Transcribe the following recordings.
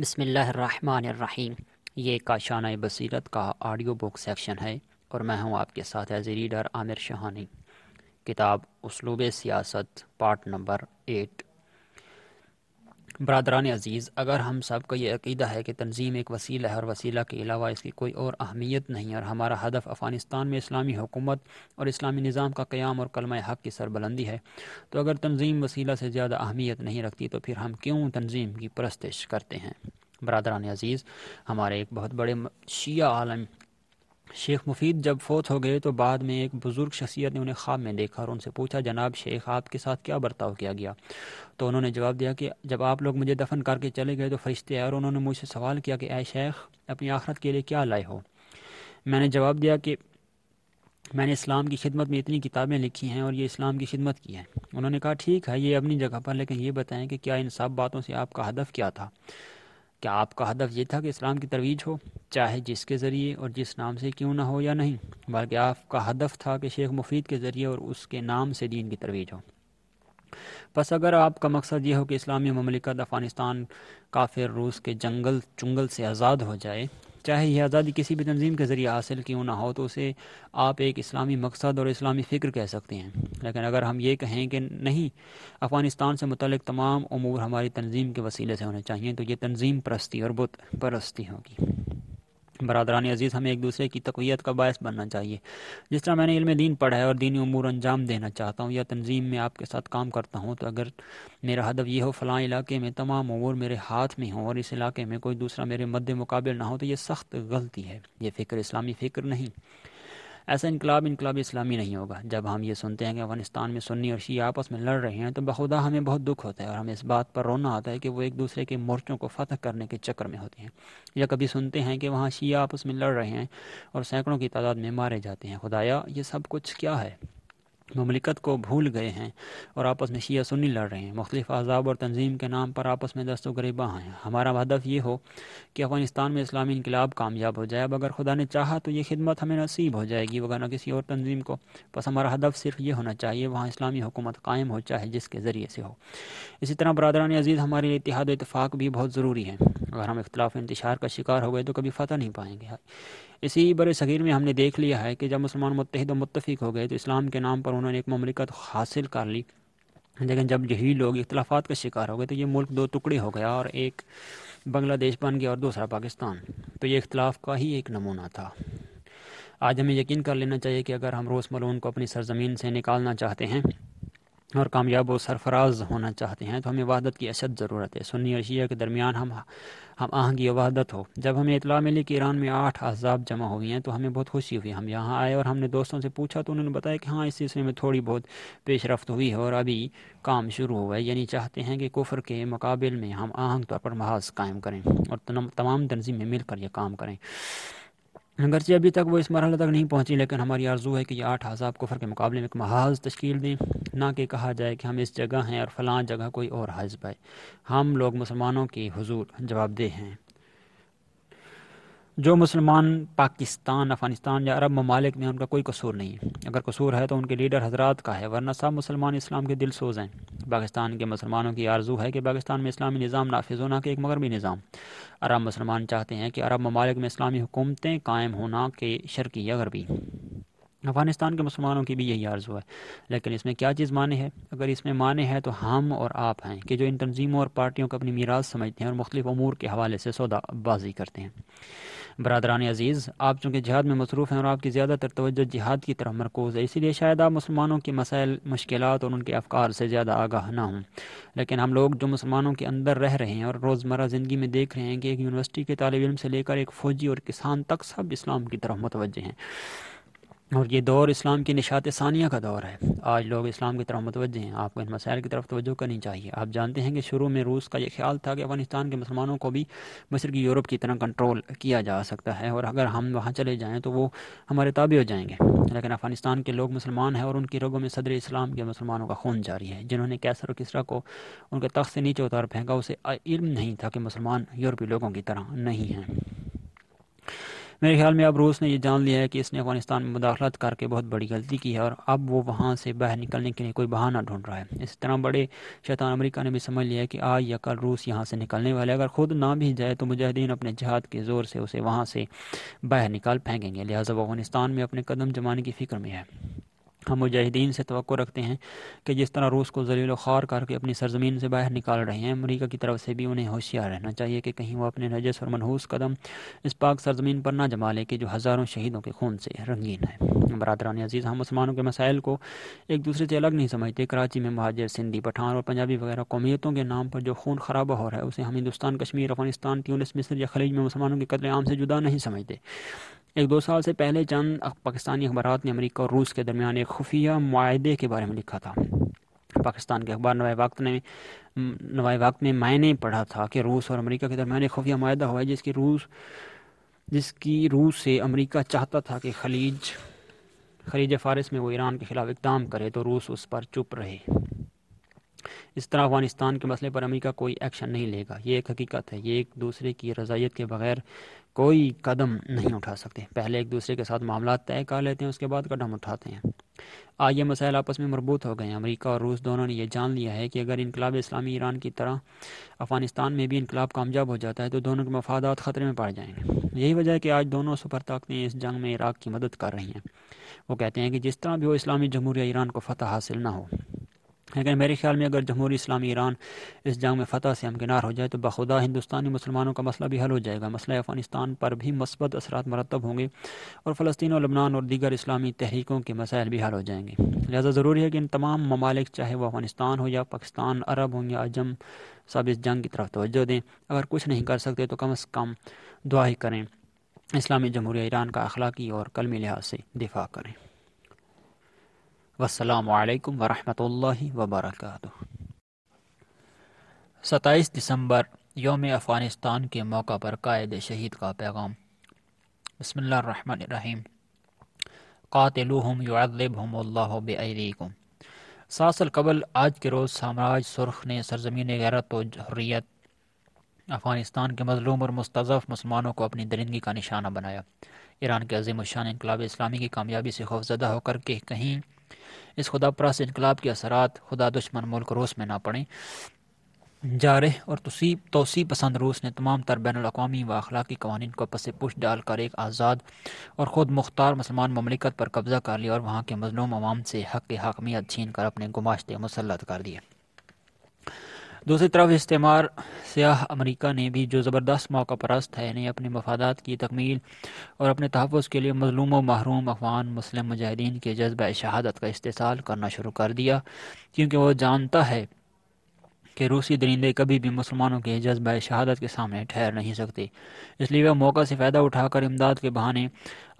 बसमीम ये काशाना बसीरत का आडियो बुक सेक्शन है और मैं हूँ आपके साथ एज रीडर आमिर शहानी किताब उसलूब सियासत पार्ट नंबर एट बरदरान अजीज़ अगर हम सब का ये अकीदा है कि तंजीम एक वसीला है और वसीला के अलावा इसकी कोई और अहमियत नहीं और हमारा हदफ अफ़गानिस्तान में इस्लामी हुकूमत और इस्लामी निज़ाम का क़्याम और कलम हक़ की सरबलंदी है तो अगर तंजीम वसीला से ज़्यादा अहमियत नहीं रखती तो फिर हम क्यों तंजीम की परस्तिश करते हैं बरदरान अजीज़ हमारे एक बहुत बड़े शिया आलम शेख मुफीद जब फोत हो गए तो बाद में एक बुज़ुर्ग शख्सियत ने उन्हें ख्वाब में देखा और उनसे पूछा जनाब शेख आपके साथ क्या बर्ताव किया गया तो उन्होंने जवाब दिया कि जब आप लोग मुझे दफन करके चले गए तो फरिश्ते आए और उन्होंने मुझसे सवाल किया कि ए शेख अपनी आखरत के लिए क्या लाए हो मैंने जवाब दिया कि मैंने इस्लाम की खिदमत में इतनी किताबें लिखी हैं और ये इस्लाम की खिदमत की है उन्होंने कहा ठीक है ये अपनी जगह पर लेकिन ये बताएं कि क्या इन सब बातों से आपका हदफ क्या था क्या आपका हदफ ये था कि इस्लाम की तरवीज हो चाहे जिसके ज़रिए और जिस नाम से क्यों ना हो या नहीं बल्कि आपका हदफ था कि शेख मुफीद के ज़रिए और उसके नाम से दीन की तरवीज हो बस अगर आपका मकसद ये हो कि इस्लामी ममलिकत अफ़गानिस्तान काफिर रूस के जंगल चुंगल से आज़ाद हो जाए चाहे यह आज़ादी किसी भी तंजीम के ज़रिए हासिल क्यों ना हो तो उसे आप एक इस्लामी मकसद और इस्लामी फ़िक्र कह सकते हैं लेकिन अगर हम ये कहें कि नहीं अफ़गानिस्तान से मुतल तमाम अमूर हमारी तंजीम के वसीले से होने चाहिए तो ये तंजीम परस्ती और बुत परस्ती होगी बरदरानी अजीज़ हमें एक दूसरे की तकवीत का बायस बनना चाहिए जिस तरह मैंने इल्म दीन पढ़ा है और दीन उमूर अंजाम देना चाहता हूँ या तंजीम में आपके साथ काम करता हूँ तो अगर मेरा हदफ यह हो फ़लाँ इलाके में तमाम अमूर मेरे हाथ में हों और इस इलाके में कोई दूसरा मेरे मद्दे मुकाबले ना हो तो ये सख्त गलती है ये फ़िक्र इस्लामी फ़िक्र नहीं ऐसा इनकलाब इनकलाब इस्लामी नहीं होगा जब हम ये सुनते हैं कि अफगानिस्तान में सुन्नी और शी आपस में लड़ रहे हैं तो बखुदा हमें बहुत दुख होता है और हमें इस बात पर रोना आता है कि वो एक दूसरे के मोर्चों को फतह करने के चक्कर में होते हैं या कभी सुनते हैं कि वहाँ शी आपस में लड़ रहे हैं और सैकड़ों की तादाद में मारे जाते हैं खुदाया ये सब कुछ क्या है ममलिकत को भूल गए हैं और आपस में शिया सुन्नी लड़ रहे हैं मुख्तलिफ अहजाब और तंजीम के नाम पर आपस में दस्त गरीबा हैं हमारा हदफ ये हो कि अफ़गानिस्तान में इस्लामी इनकलाब कामयाब हो जाए अब अगर खुदा ने चाहा तो ये खिदमत हमें नसीब हो जाएगी वगैरह किसी और तंजीम को बस हमारा हदफ सिर्फ ये होना चाहिए वहाँ इस्लामी हुकूमत कायम हो चाहे जिसके ज़रिए से हो इसी तरह बरदरान अजीज़ हमारे लिए इतिहाद इतफाक़ भी बहुत ज़रूरी है अगर हम इख्तलाफ इंतशार का शिकार हो गए तो कभी फतह नहीं पाएंगे इसी बर सग़ीर में हमने देख लिया है कि जब मुसलमान मुतहद मुतफिक हो गए तो इस्लाम के नाम पर उन्होंने एक ममलिकत हासिल कर ली लेकिन जब यही लोग इख्लाफा का शिकार हो गए तो ये मुल्क दो टुकड़े हो गया और एक बांग्लादेश बन गया और दूसरा पाकिस्तान तो ये इख्तलाफ का ही एक नमूना था आज हमें यकीन कर लेना चाहिए कि अगर हम रोस मलून को अपनी सरजमीन से निकालना चाहते हैं और कामयाब और सरफराज होना चाहते हैं तो हमें वहादत की अशद ज़रूरत है सुन्नी और शिया के दरमियान हम हम आहंगी वहादत हो जब हमें इतला मिली कि ईरान में आठ अहजाब जमा हुई हैं तो हमें बहुत खुशी हुई हम यहाँ आए और हमने दोस्तों से पूछा तो उन्होंने बताया कि हाँ इस सिलसिले में थोड़ी बहुत पेशरफ हुई है और अभी काम शुरू हुआ है यानी चाहते हैं कि कुफर के मुकाबले में हम आहंग तौर पर महाज कायम करें और तमाम तनजीमें मिलकर यह काम करें अगरचे अभी तक वो इस मरहल तक नहीं पहुँची लेकिन हमारी आर्जू है कि यह आठ हजाब कुफर के मुकाबले में एक महाज तश्कील दें ना कि कहा जाए कि हम इस जगह हैं और फलां जगह कोई और हजब है हम लोग मुसलमानों की हजूर जवाबदेह हैं जो मुसलमान पाकिस्तान अफगानिस्तान या अरब ममालिक में उनका कोई कसूर नहीं है अगर कसूर है तो उनके लीडर हजरात का है वरना सब मुसलमान इस्लाम के दिल सोज हैं पाकिस्तान के मुसलमानों की आर्ज़ू है कि पाकिस्तान में इस्लामी निज़ाम नाफिज होना कि एक मगरबी निज़ाम अरब मुसलमान चाहते हैं कि अरब ममालिक में इस्लामी हुकूमतें कायम होना के शर्की या गरबी अफ़गानिस्तान के मुसलमानों की भी यही आर्जू है लेकिन इसमें क्या चीज़ माने है अगर इसमें माने हैं तो हम और आप हैं कि जो इन तनजीमों और पार्टियों को अपनी मीराज समझते हैं और मुख्तफ अमूर के हवाले से सौदाबाजी करते हैं बरदरान अजीज़ आप चूँकि जिहाद में मसरूफ़ हैं और आपकी ज़्यादातर तोज्जो जिहाद की तरफ मरकोज़ है इसीलिए शायद आप मुसलमानों के मसाइल मुश्किल और उनके अफकार से ज़्यादा आगाह ना हों लेकिन हम लोग जो मुसलमानों के अंदर रह रहे हैं और रोज़मर ज़िंदगी में देख रहे हैं कि एक यूनिवर्सिटी के तालब इम से लेकर एक फ़ौजी और किसान तक सब इस्लाम की तरफ मुतवजह हैं और ये दौर इस्लाम की निशात सानिया का दौर है आज लोग इस्लाम की तरफ मतवजह हैं आपको इन मसायल की तरफ तोज्जो करनी चाहिए आप जानते हैं कि शुरू में रूस का ये ख्याल था कि अफगानिस्तान के मुसलमानों को भी मशरकी यूरोप की तरह कंट्रोल किया जा सकता है और अगर हम वहाँ चले जाएँ तो वो हमारे ताबे हो जाएंगे लेकिन अफगानिस्तान के लोग मुसलमान हैं और उनकी रोगों में सदर इस्लाम के मुसलमानों का खून जारी है जिन्होंने कैसर और किसरा को उनके तख्त से नीचे उतार फेंका उसे इल्म नहीं था कि मुसलमान यूरोपी लोगों की तरह नहीं हैं मेरे ख्याल में अब रूस ने यह जान लिया है कि इसने अफगानिस्तान में मुदाखलत करके बहुत बड़ी गलती की है और अब वो वहाँ से बाहर निकलने के लिए कोई बहाना ढूंढ रहा है इस तरह बड़े शैतान अमरीका ने भी समझ लिया है कि आज या कल रूस यहाँ से निकलने वाले अगर खुद ना भी जाए तो मुजाहिदीन अपने जहाद के ज़ोर से उसे वहाँ से बाहर निकाल फेंकेंगे लिहाजा अफगानिस्तान में अपने कदम जमाने की फ़िक्र में है हम मुजाहिदीन से तो रखते हैं कि जिस तरह रूस को जलील ख़ार करके अपनी सरजमीन से बाहर निकाल रहे हैं अमरीका की तरफ से भी उन्हें होशियार रहना चाहिए कि कहीं वो अपने नजस और मनहूस कदम इस पाक सरजमीन पर ना जमा लें कि जो हज़ारों शहीदों के खून से रंगीन है बरदरान अजीज़ हम मुसलमानों के मसाइल को एक दूसरे से अलग नहीं समझते कराची में महाजर सिंधी पठान और पंजाबी वगैरह कौमियतों के नाम पर जो खून खराबा हो रहा है उसे हम हिंदुस्तान कश्मीर अफगानिस्तान उन्नीस मिस्र या खलीज में मुसलमानों के आम से जुदा नहीं समझते एक दो साल से पहले चंद पाकिस्तानी अखबार ने अमरीका और रूस के दरमियान एक खुफिया माहे के बारे में लिखा था पाकिस्तान के अखबार नवाए वक्त ने नवाए वक्त में मैंने पढ़ा था कि रूस और अमरीका के दरमियान एक खुफिया माहा हुआ है जिसकी रूस जिसकी रूस से अमरीका चाहता था कि खलीज खलीज फारस में वो ईरान के खिलाफ इकदाम करे तो रूस उस पर चुप रहे इस तरह अफगानिस्तान के मसले पर अमेरिका कोई एक्शन नहीं लेगा ये एक हकीकत है ये एक दूसरे की रजाइत के बगैर कोई कदम नहीं उठा सकते पहले एक दूसरे के साथ मामला तय कर लेते हैं उसके बाद कदम उठाते हैं आज ये मसाइल आपस में मरबूत हो गए हैं अमरीका और रूस दोनों ने यह जान लिया है कि अगर इनकलाब इस्लामी ईरान की तरह अफगानिस्तान में भी इनकलाब कामयाब हो जाता है तो दोनों के मफादात ख़तरे में पड़ जाएंगे यही वजह है कि आज दोनों सुपर ताकतें इस जंग में इराक की मदद कर रही हैं वो कहते हैं कि जिस तरह भी वो इस्लामी जमहूरिया ईरान को फतह हासिल ना हो लेकिन मेरे ख्याल में अगर जमहूरी इस्लामी ईरान इस जंग में फ़तह से हमकिनार हो जाए तो बखुदा हिंदुस्तानी मुसलमानों का मसला भी हल हो जाएगा मसला अफ़गानिस्तान पर भी मस्बत असरात मरतब होंगे और फ़लस्तीन और लबनान और दीगर इस्लामी तहरीकों के मसाइल भी हल हो जाएंगे लिहाजा ज़रूरी है कि इन तमाम ममालिक चाहे वह अफ़गानिस्तान हो या पाकिस्तान अरब हों या अजम सब इस जंग की तरफ तोज्जो दें अगर कुछ नहीं कर सकते तो कम अज़ कम दुआ ही करें इस्लामी जमहूरिया ईरान का अखलाकी और कलमी लिहाज से दिफा करें वसलम वरह वबरकातुहू सत्ताईस दिसंबर योम अफ़गानिस्तान के मौका पर कायद शहीद का पैगाम बसमीम कातिलूम युद्दबहम्ल्लाबीकुम सात साल कबल आज के रोज़ साम्राज्य सुर्ख ने सरजमीन गैरत और हर्रियत अफ़गानिस्तान के मजलूम और मुस्तफ़ मुसलमानों को अपनी दरिंदगी का निशाना बनाया ईरान के अजीम शान इनकलाब इस्लामी की कामयाबी से खौफजदा होकर के कहीं इस खुदा प्रस इनकलाब के असरात खुदा दुश्मन मुल्क रूस में ना पड़ें रहे और तोसीब तोसी पसंद रूस ने तमाम तर बैन अवी व अखलाकी कवानीन को पस पुश डालकर एक आज़ाद और ख़ुद मुख्तार मुसलमान ममलिकत पर कब्ज़ा कर लिया और वहाँ के मजलूम आवाम से हक हाकमियत छीन कर अपने गुमाशते मुसलत कर दिए दूसरी तरफ इस्तेमार सयाह अमरीका ने भी जो ज़बरदस्त मौका परस्त है इन्हें अपने मफादा की तकमील और अपने तहफ़ के लिए मजलूम व महरूम अफवान मुस्लिम मुजाहिदीन के जज्बा शहादत का इस्तेसाल करना शुरू कर दिया क्योंकि वह जानता है कि रूसी दरिंदे कभी भी मुसलमानों के जज्बा शहादत के सामने ठहर नहीं सकते इसलिए वह मौका से फ़ायदा उठाकर इमदाद के बहाने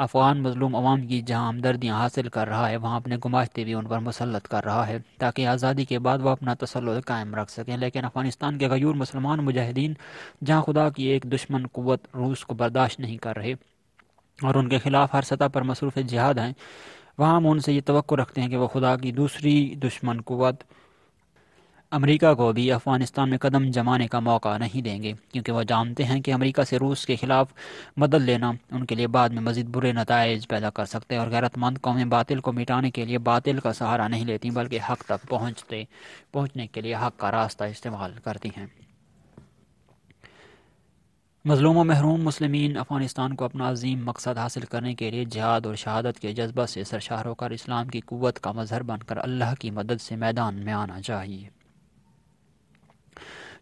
अफगान मजलूम अवाम की जहाँ हमदर्दियाँ हासिल कर रहा है वहाँ अपने गुमाश्ते भी उन पर मुसलत कर रहा है ताकि आज़ादी के बाद वह अपना तसल कायम रख सकें लेकिन अफगानिस्तान के गयूर मुसलमान मुजाहिदीन जहाँ खुदा की एक दुश्मन क़वत रूस को बर्दाश्त नहीं कर रहे और उनके खिलाफ हर सतह पर मसरूफ़ जिहाद हैं वहाँ हम उनसे ये तो रखते हैं कि वह खुदा की दूसरी दुश्मन क़वत अमेरिका को भी अफगानिस्तान में कदम जमाने का मौका नहीं देंगे क्योंकि वह जानते हैं कि अमेरिका से रूस के खिलाफ मदद लेना उनके लिए बाद में मजीद बुरे नतज पैदा कर सकते हैं और गैरतमंद कौमें बातिल को मिटाने के लिए बातिल का सहारा नहीं लेती बल्कि हक तक पहुँचते पहुँचने के लिए हक का रास्ता इस्तेमाल करती हैं मजलूम महरूम मुसलमान अफगानिस्तान को अपना अजीम मकसद हासिल करने के लिए जहाद और शहादत के जज्बा से सरशार होकर इस्लाम की क़वत का मजहर बनकर अल्लाह की मदद से मैदान में आना चाहिए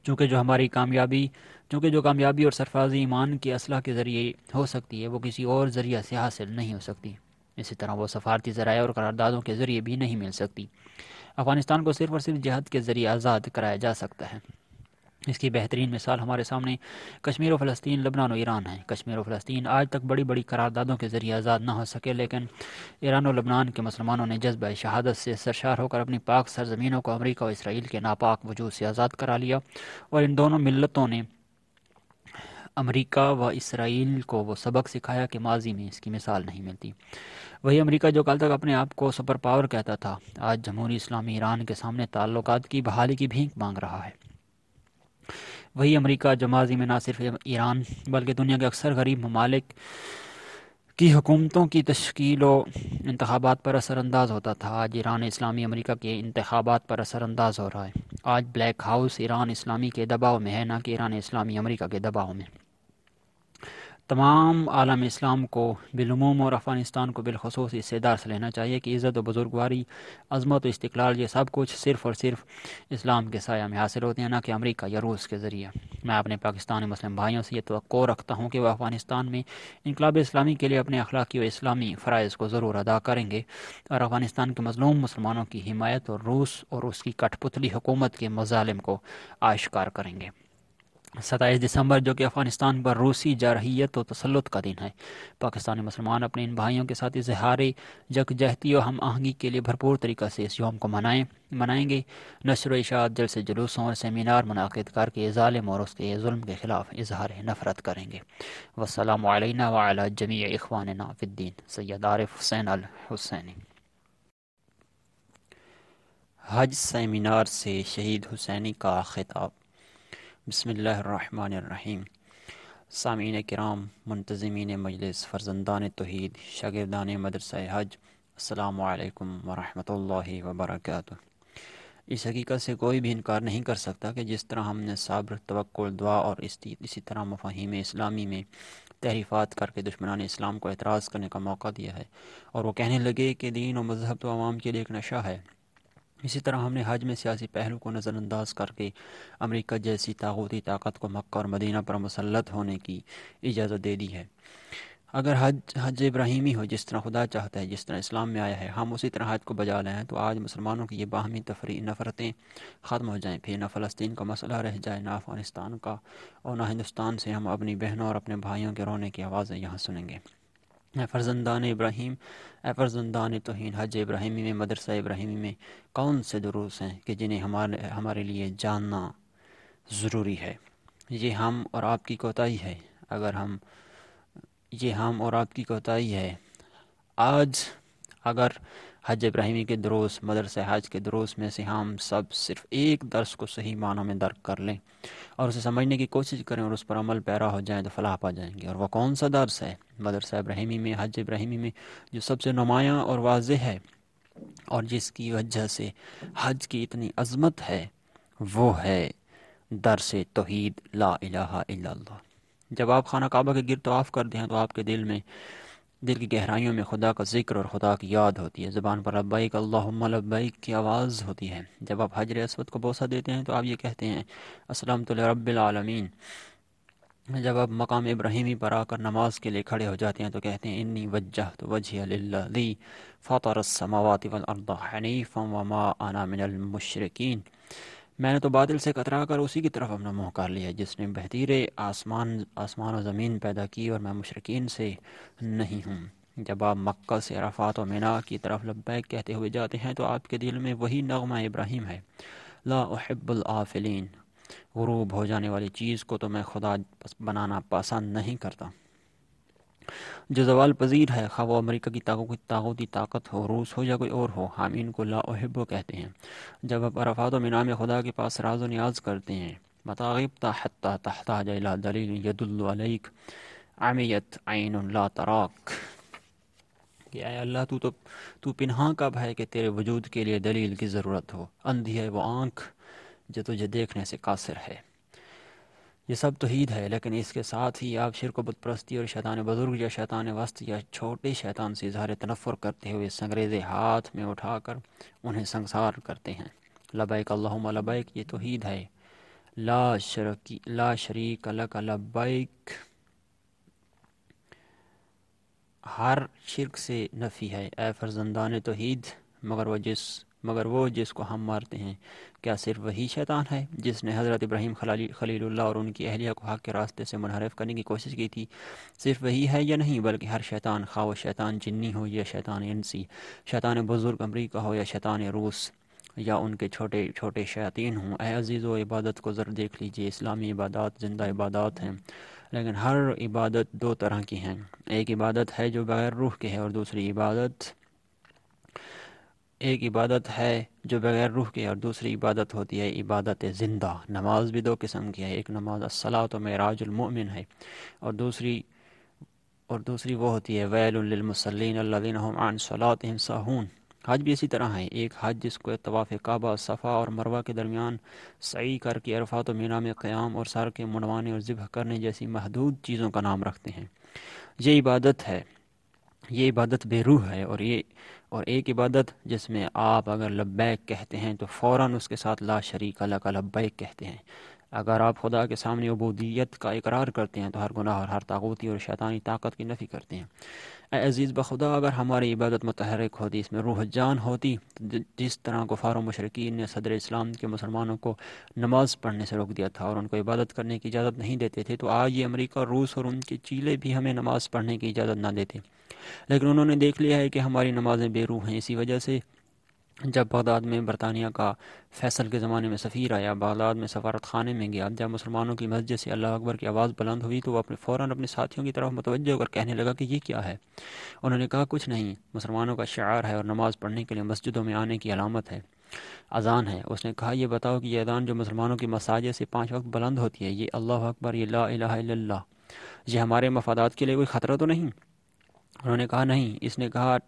चूँकि जो हमारी कामयाबी चूँकि जो कामयाबी और सरफराजी ईमान के असलाह के ज़रिए हो सकती है वो किसी और ज़रिया से हासिल नहीं हो सकती इसी तरह वो सफारती ज़रा और करारदादों के ज़रिए भी नहीं मिल सकती अफ़गानिस्तान को सिर्फ और सिर्फ जहद के ज़रिए आज़ाद कराया जा सकता है इसकी बेहतरीन मिसाल हमारे सामने कश्मीर व फ़लस्तीन लबनान और ईरान है कश्मीर व फ़लस्तीन आज तक बड़ी बड़ी करारदादों के ज़रिए आज़ाद ना हो सके लेकिन ईरान और लबनान के मुसलमानों ने जज्बा शहादत से सरशार होकर अपनी पाक सरजमीनों को अमरीका और इसराइल के नापाक वजूद से आज़ाद करा लिया और इन दोनों मिलतों ने अमरीका व इसराइल को वो सबक सिखाया कि माजी में इसकी मिसाल नहीं मिलती वही अमेरिका जो कल तक अपने आप को सुपर पावर कहता था आज जमहूरी इस्लामी ईरान के सामने ताल्लुकात की बहाली की भीख मांग रहा है वही अमरीका जमाजी में ना सिर्फ ईरान बल्कि दुनिया के अक्सर गरीब ममालिक की हुकूमतों की तश्कील इंतबात पर असरानंदाज होता था आज ईरान इस्लामी अमरीका के इंतबात पर असरानंदाज हो रहा है आज ब्लैक हाउस ईरान इस्लामी के दबाव में है ना कि ईरान इस्लामी अमरीका के दबाव में तमाम आलम इस्लाम को बिलूम और अफ़गानिस्तान को बिलखसूस इससे से लेना चाहिए कि इज़्ज़त व बुज़ुर्गवारी अजमत इस्तलाल ये सब कुछ सिर्फ़ और सिर्फ इस्लाम के साया में हासिल होते हैं ना कि अमरीका या रूस के ज़रिए मैं अपने पाकिस्तानी मुस्लिम भाइयों से ये तो रखता हूँ कि वह अफ़गानिस्तान में इनकलाब इस्लामी के लिए अपने अखलाकी व इस्लामी फ़रज़ को ज़रूर अदा करेंगे और अफ़गानिस्तान के मजलूम मुसलमानों की हिमायत और रूस और उसकी कठपुतली हुकूमत के मजालम को आश्कार करेंगे सत्ताईस दिसंबर जो कि अफगानिस्तान पर रूसी जारहीत और तसलुत का दिन है पाकिस्तानी मुसलमान अपने इन भाइयों के साथ इजहार जगजहती और हम आहंगी के लिए भरपूर तरीक़ा से इस यौम को मनाएं मनाएंगे नशर इशात से जुलूसों और सेमिनार मनद करके ालम और उसके म के ख़िलाफ़ इजहार नफरत करेंगे वसलम वाला जमी इखवान नाफिद्दीन सैद आरफ हुसैन अल हुसैनी हज सेमिनार से शहीद हुसैनी का खिताब बसमीम सामीन कराम मंतज़मीन मजलिस फ़र्जंदान तोहद शागिरदान मदरसा हज अलकम वरम वर्क इस हकीकत से कोई भी इनकार नहीं कर सकता कि जिस तरह हमने सब्र तवक्ल दुआ और इसी तरह मफाहिम इस्लामी में तहरीफ़ात करके दुश्मनान इस्लाम को एतराज़ करने का मौका दिया है और वो कहने लगे कि दीन और मज़हब तो आवाम के लिए एक नशा है इसी तरह हमने हज में सियासी पहलू को नज़रअंदाज करके अमेरिका जैसी ताकूती ताकत को मक्का और मदीना पर मुसलत होने की इजाज़त दे दी है अगर हज हज इब्राहिमी हो जिस तरह खुदा चाहता है जिस तरह इस्लाम में आया है हम उसी तरह हज को बजा हैं तो आज मुसलमानों की ये बाहमी तफरी नफ़रतें ख़त्म हो जाएँ फिर ना फ़लस्तीन का मसला रह जाए ना अफ़गानिस्तान का और ना हिंदुस्तान से हम अपनी बहनों और अपने भाइयों के रोने की आवाज़ें यहाँ सुनेंगे फरजंदान इब्राहिम फरजंदान तोहन हज इब्राहिमी में मदरसा इब्राहिमी में कौन से दरूस हैं कि जिन्हें हमारे हमारे लिए जानना ज़रूरी है ये हम और आपकी कोताही है अगर हम ये हम और आपकी कोताही है आज अगर हज इब्राहिमी के दरोस मदरस हज के दरोस में से हम सब सिर्फ एक दर्स को सही मानों में दर्क कर लें और उसे समझने की कोशिश करें और उस पर अमल पैरा हो जाए तो फलाह पा जाएंगे और वह कौन सा दर्स है मदरस इब्राहिमी में हज इब्राहिमी में जो सबसे नुमायाँ और वाज है और जिसकी वजह से हज की इतनी अजमत है वो है दरस तोहद ला इलाहा जब आप खाना काबा के गिर तो करते हैं तो आपके दिल में दिल की गहराइयों में खुदा का जिक्र और खुदा की याद होती है ज़बान पर अब्बाइक अल्लाहुम्मा लब्बैक की आवाज़ होती है जब आप हजर असवद को बोसा देते हैं तो आप ये कहते हैं असलम तो रबालमीन जब आप मकाम इब्राहिमी पर आकर नमाज के लिए खड़े हो जाते हैं तो कहते हैं इन्नी वजह तो वजह फ़ातर समावत वनफ़ा अना मिनल मुशरकिन मैंने तो बादल से कतरा कर उसी की तरफ अपना मुँह कर लिया जिसने बहतीर आसमान आसमान और ज़मीन पैदा की और मैं मशरकिन से नहीं हूँ जब आप मक्का से अराफात और मीना की तरफ लब्बैक कहते हुए जाते हैं तो आपके दिल में वही नगमा इब्राहिम है लाहब्बुलआफ़िलीन गुरूब हो जाने वाली चीज़ को तो मैं खुदा बनाना पसंद नहीं करता जो जवाल पजीर है खा वो अमरीका की ताकत की ताकती ताकत हो रूस हो या कोई और हो हम इनको लाहब कहते हैं जब आप अरफात मिनाम खुदा के पास राज न्याज करते हैं मताब तहता तहता जला दलील आमियत आइन ला तराक क्या अल्लाह तू तो तू पिन्हा कब है कि तेरे वजूद के लिए दलील की ज़रूरत हो अंधी है वो आँख जो तुझे देखने से कासिर है ये सब तो हीद है लेकिन इसके साथ ही आप शिरक बुत परस्ती और शैतान बुजुर्ग या शैतान वस्त या छोटे शैतान से इजहार तनफ़र करते हुए संग्रेज़े हाथ में उठाकर उन्हें संसार करते हैं लबैक अल्लाह लबैक ये तोहीद है ला शरकी ला शरीक लक लबैक हर शिरक से नफ़ी है ए फरजंदान हीद तो मगर वह जिस मगर वो जिसको हम मारते हैं क्या सिर्फ वही शैतान है जिसने हज़रत इब्राहिम खलाली खलीलुल्लाह और उनकी अहलिया को हक के रास्ते से मुनहरफ करने की कोशिश की थी सिर्फ वही है या नहीं बल्कि हर शैतान खा व शैतान जिन्नी हो या शैतान इनसी शैतान बुज़ुर्ग अमरीका हो या शैतान रूस या उनके छोटे छोटे शैतिन हों अजीज़ व इबादत को ज़र देख लीजिए इस्लामी इबादत ज़िंदा इबादत हैं लेकिन हर इबादत दो तरह की हैं एक इबादत है जो बग़ैर रूह के है और दूसरी इबादत एक इबादत है जो बगैर रूह की और दूसरी इबादत होती है इबादत ज़िंदा नमाज भी दो किस्म की है एक नमाज असला तो मराजमिन है और दूसरी और दूसरी वो होती है वैलमसलिन हज भी इसी तरह है एक हज जिसको तवाफ़ काबा सफ़ा और मरवा के दरमियान सही करके अरफात तो मीना में क़्याम और सर के मुड़वाने और ज़िबह करने जैसी महदूद चीज़ों का नाम रखते हैं ये इबादत है ये इबादत बेरूह है और ये और एक इबादत जिसमें आप अगर लब्बैक कहते हैं तो फ़ौर उसके साथ ला शरीक अल्लाह लब्बैक कहते हैं अगर आप खुदा के सामने अबूदियत का इकरार करते हैं तो हर गुनाह और हर ताकूती और शैतानी ताकत की नफ़ी करते हैं अज़ीज़ बखुदा अगर हमारी इबादत मतहरक होती तो इसमें रूह जान होती जिस तरह गुफार मशरकिन ने सदर इस्लाम के मुसलमानों को नमाज़ पढ़ने से रोक दिया था और उनको इबादत करने की इजाज़त नहीं देते थे तो आज ये अमरीका रूस और उनके चीले भी हमें नमाज़ पढ़ने की इजाज़त ना देते लेकिन उन्होंने देख लिया है कि हमारी नमाज़ें बेरूह हैं इसी वजह से जब बगदाद में बरतानिया का फैसल के ज़माने में सफ़ीर आया बगदाद में सफारत खाने में गया जब मुसलमानों की मस्जिद से अल्लाह अकबर की आवाज़ बुलंद हुई तो वह अपने फ़ौर अपने साथियों की तरफ मतवजह होकर कहने लगा कि यह क्या है उन्होंने कहा कुछ नहीं मुसलमानों का शार है और नमाज़ पढ़ने के लिए मस्जिदों में आने की अलामत है अजान है उसने कहा यह बताओ कि यह अदान जो मुसलमानों की मसाज से पाँच वक्त बुलंद होती है ये अल्लाह अकबर ये ला ये हमारे मफादात के लिए कोई ख़तरा तो नहीं उन्होंने कहा नहीं इसने कहा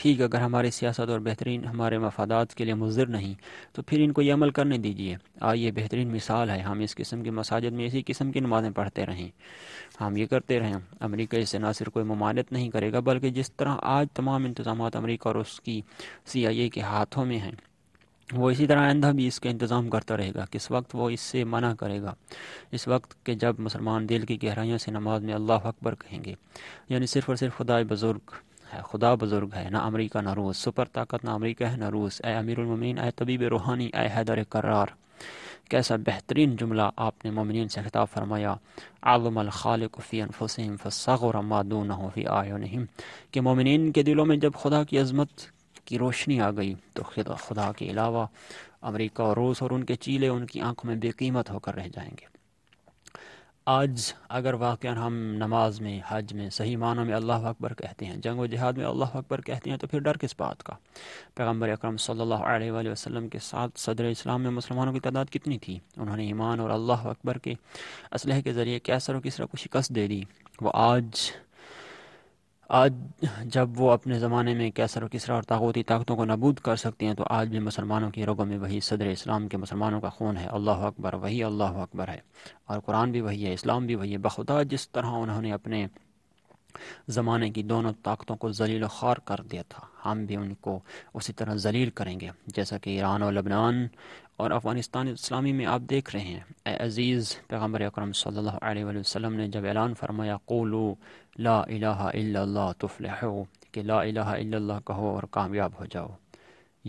ठीक अगर हमारी सियासत और बेहतरीन हमारे मफादात के लिए मुजर नहीं तो फिर इनको ये अमल करने दीजिए आइए बेहतरीन मिसाल है हम इस किस्म की मसाजद में इसी किस्म की नमाज़ें पढ़ते रहें हम ये करते रहें अमरीका इससे ना सिर्फ कोई ममानत नहीं करेगा बल्कि जिस तरह आज तमाम इंतजाम अमरीका और उसकी सी आई ए के हाथों में हैं वो इसी तरह आइंदा भी इसका इंतज़ाम करता रहेगा किस वक्त वो इससे मना करेगा इस वक्त के जब मुसलमान दिल की गहराइयों से नमाज में अल्लाह अकबर कहेंगे यानी सिर्फ और सिर्फ खुदा बुज़ुर्ग है खुदा बुजुर्ग है ना अमरीका ना रूस सुपर ताकत ना अमरीका है ना रूस ए अमीरमिन ए तबीब रूहानी ए हैदर करार कैसा बेहतरीन जुमला आपने ममिन से खिताब फरमाया आलमखालफ़ी अनफुसम फ़सर मादून फ़ी आयो नहीं कि ममिन के दिलों में जब खुदा की अजमत की रोशनी आ गई तो खुदा के अलावा अमरीका और रूस और उनके चीले उनकी आँखों में बेकीमत होकर रह जाएंगे आज अगर वाक़ हम नमाज में हज में सही मानों में अल्लाह अकबर कहते हैं जंग व जहाद में अल्लाह अकबर कहते हैं तो फिर डर किस बात का पैगम्बर अक्रम सल्लल्लाहु अलैहि के साथ सदर इस्लाम में मुसलमानों की तादाद कितनी थी उन्होंने ईमान और अल्लाह अकबर के असलह के ज़रिए कैसर व किसरा को शिकस्त दे दी वो आज आज जब वो अपने ज़माने में कैसर किसरा और ताकती ताकतों को नबूद कर सकती हैं तो आज भी मुसलमानों की रगों में वही सदर इस्लाम के मुसलमानों का खून है अल्लाह अकबर वही अल्लाह अकबर है और कुरान भी वही है इस्लाम भी वही है बखुदा जिस तरह उन्होंने अपने ज़माने की दोनों ताकतों को जलील खार कर दिया था हम भी उनको उसी तरह जलील करेंगे जैसा कि ईरान और लबनान और अफ़गानिस्तान इस्लामी में आप देख रहे हैं अज़ीज़ पैगम्बर अक्रम सल्ला वसम ने जब ऐलान फरमाया कोलू ला इला इल्लल्लाह तुफ़्लहु कि ला इला इल्लल्लाह कहो और कामयाब हो जाओ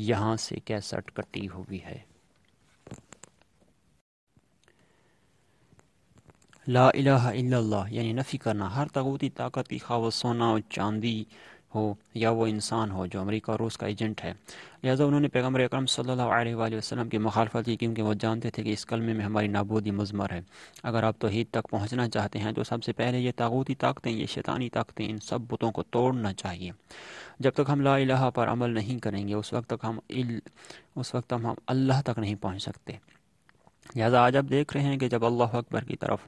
यहाँ से कैसट कटी हुई है ला इला इल्लल्लाह यानी नफ़ी करना हर तगूती ताकत की खावत सोना और चांदी हो या वो इंसान हो जो अमेरिका और रूस का एजेंट है लिहाजा उन्होंने पैगम्बर अक्रम वसल्लम की मुखालफत की क्योंकि वो जानते थे कि इस कलमे में हमारी नाबूदी मजमर है अगर आप तोहद तक पहुँचना चाहते हैं तो सबसे पहले ये तागूती ताकतें ये शैतानी ताकतें इन सब बुतों को तोड़ना चाहिए जब तक हम ला पर अमल नहीं करेंगे उस वक्त तक हम इल उस वक्त हम अल्लाह तक नहीं पहुँच सकते लिहाजा आज आप देख रहे हैं कि जब अल्लाह अकबर की तरफ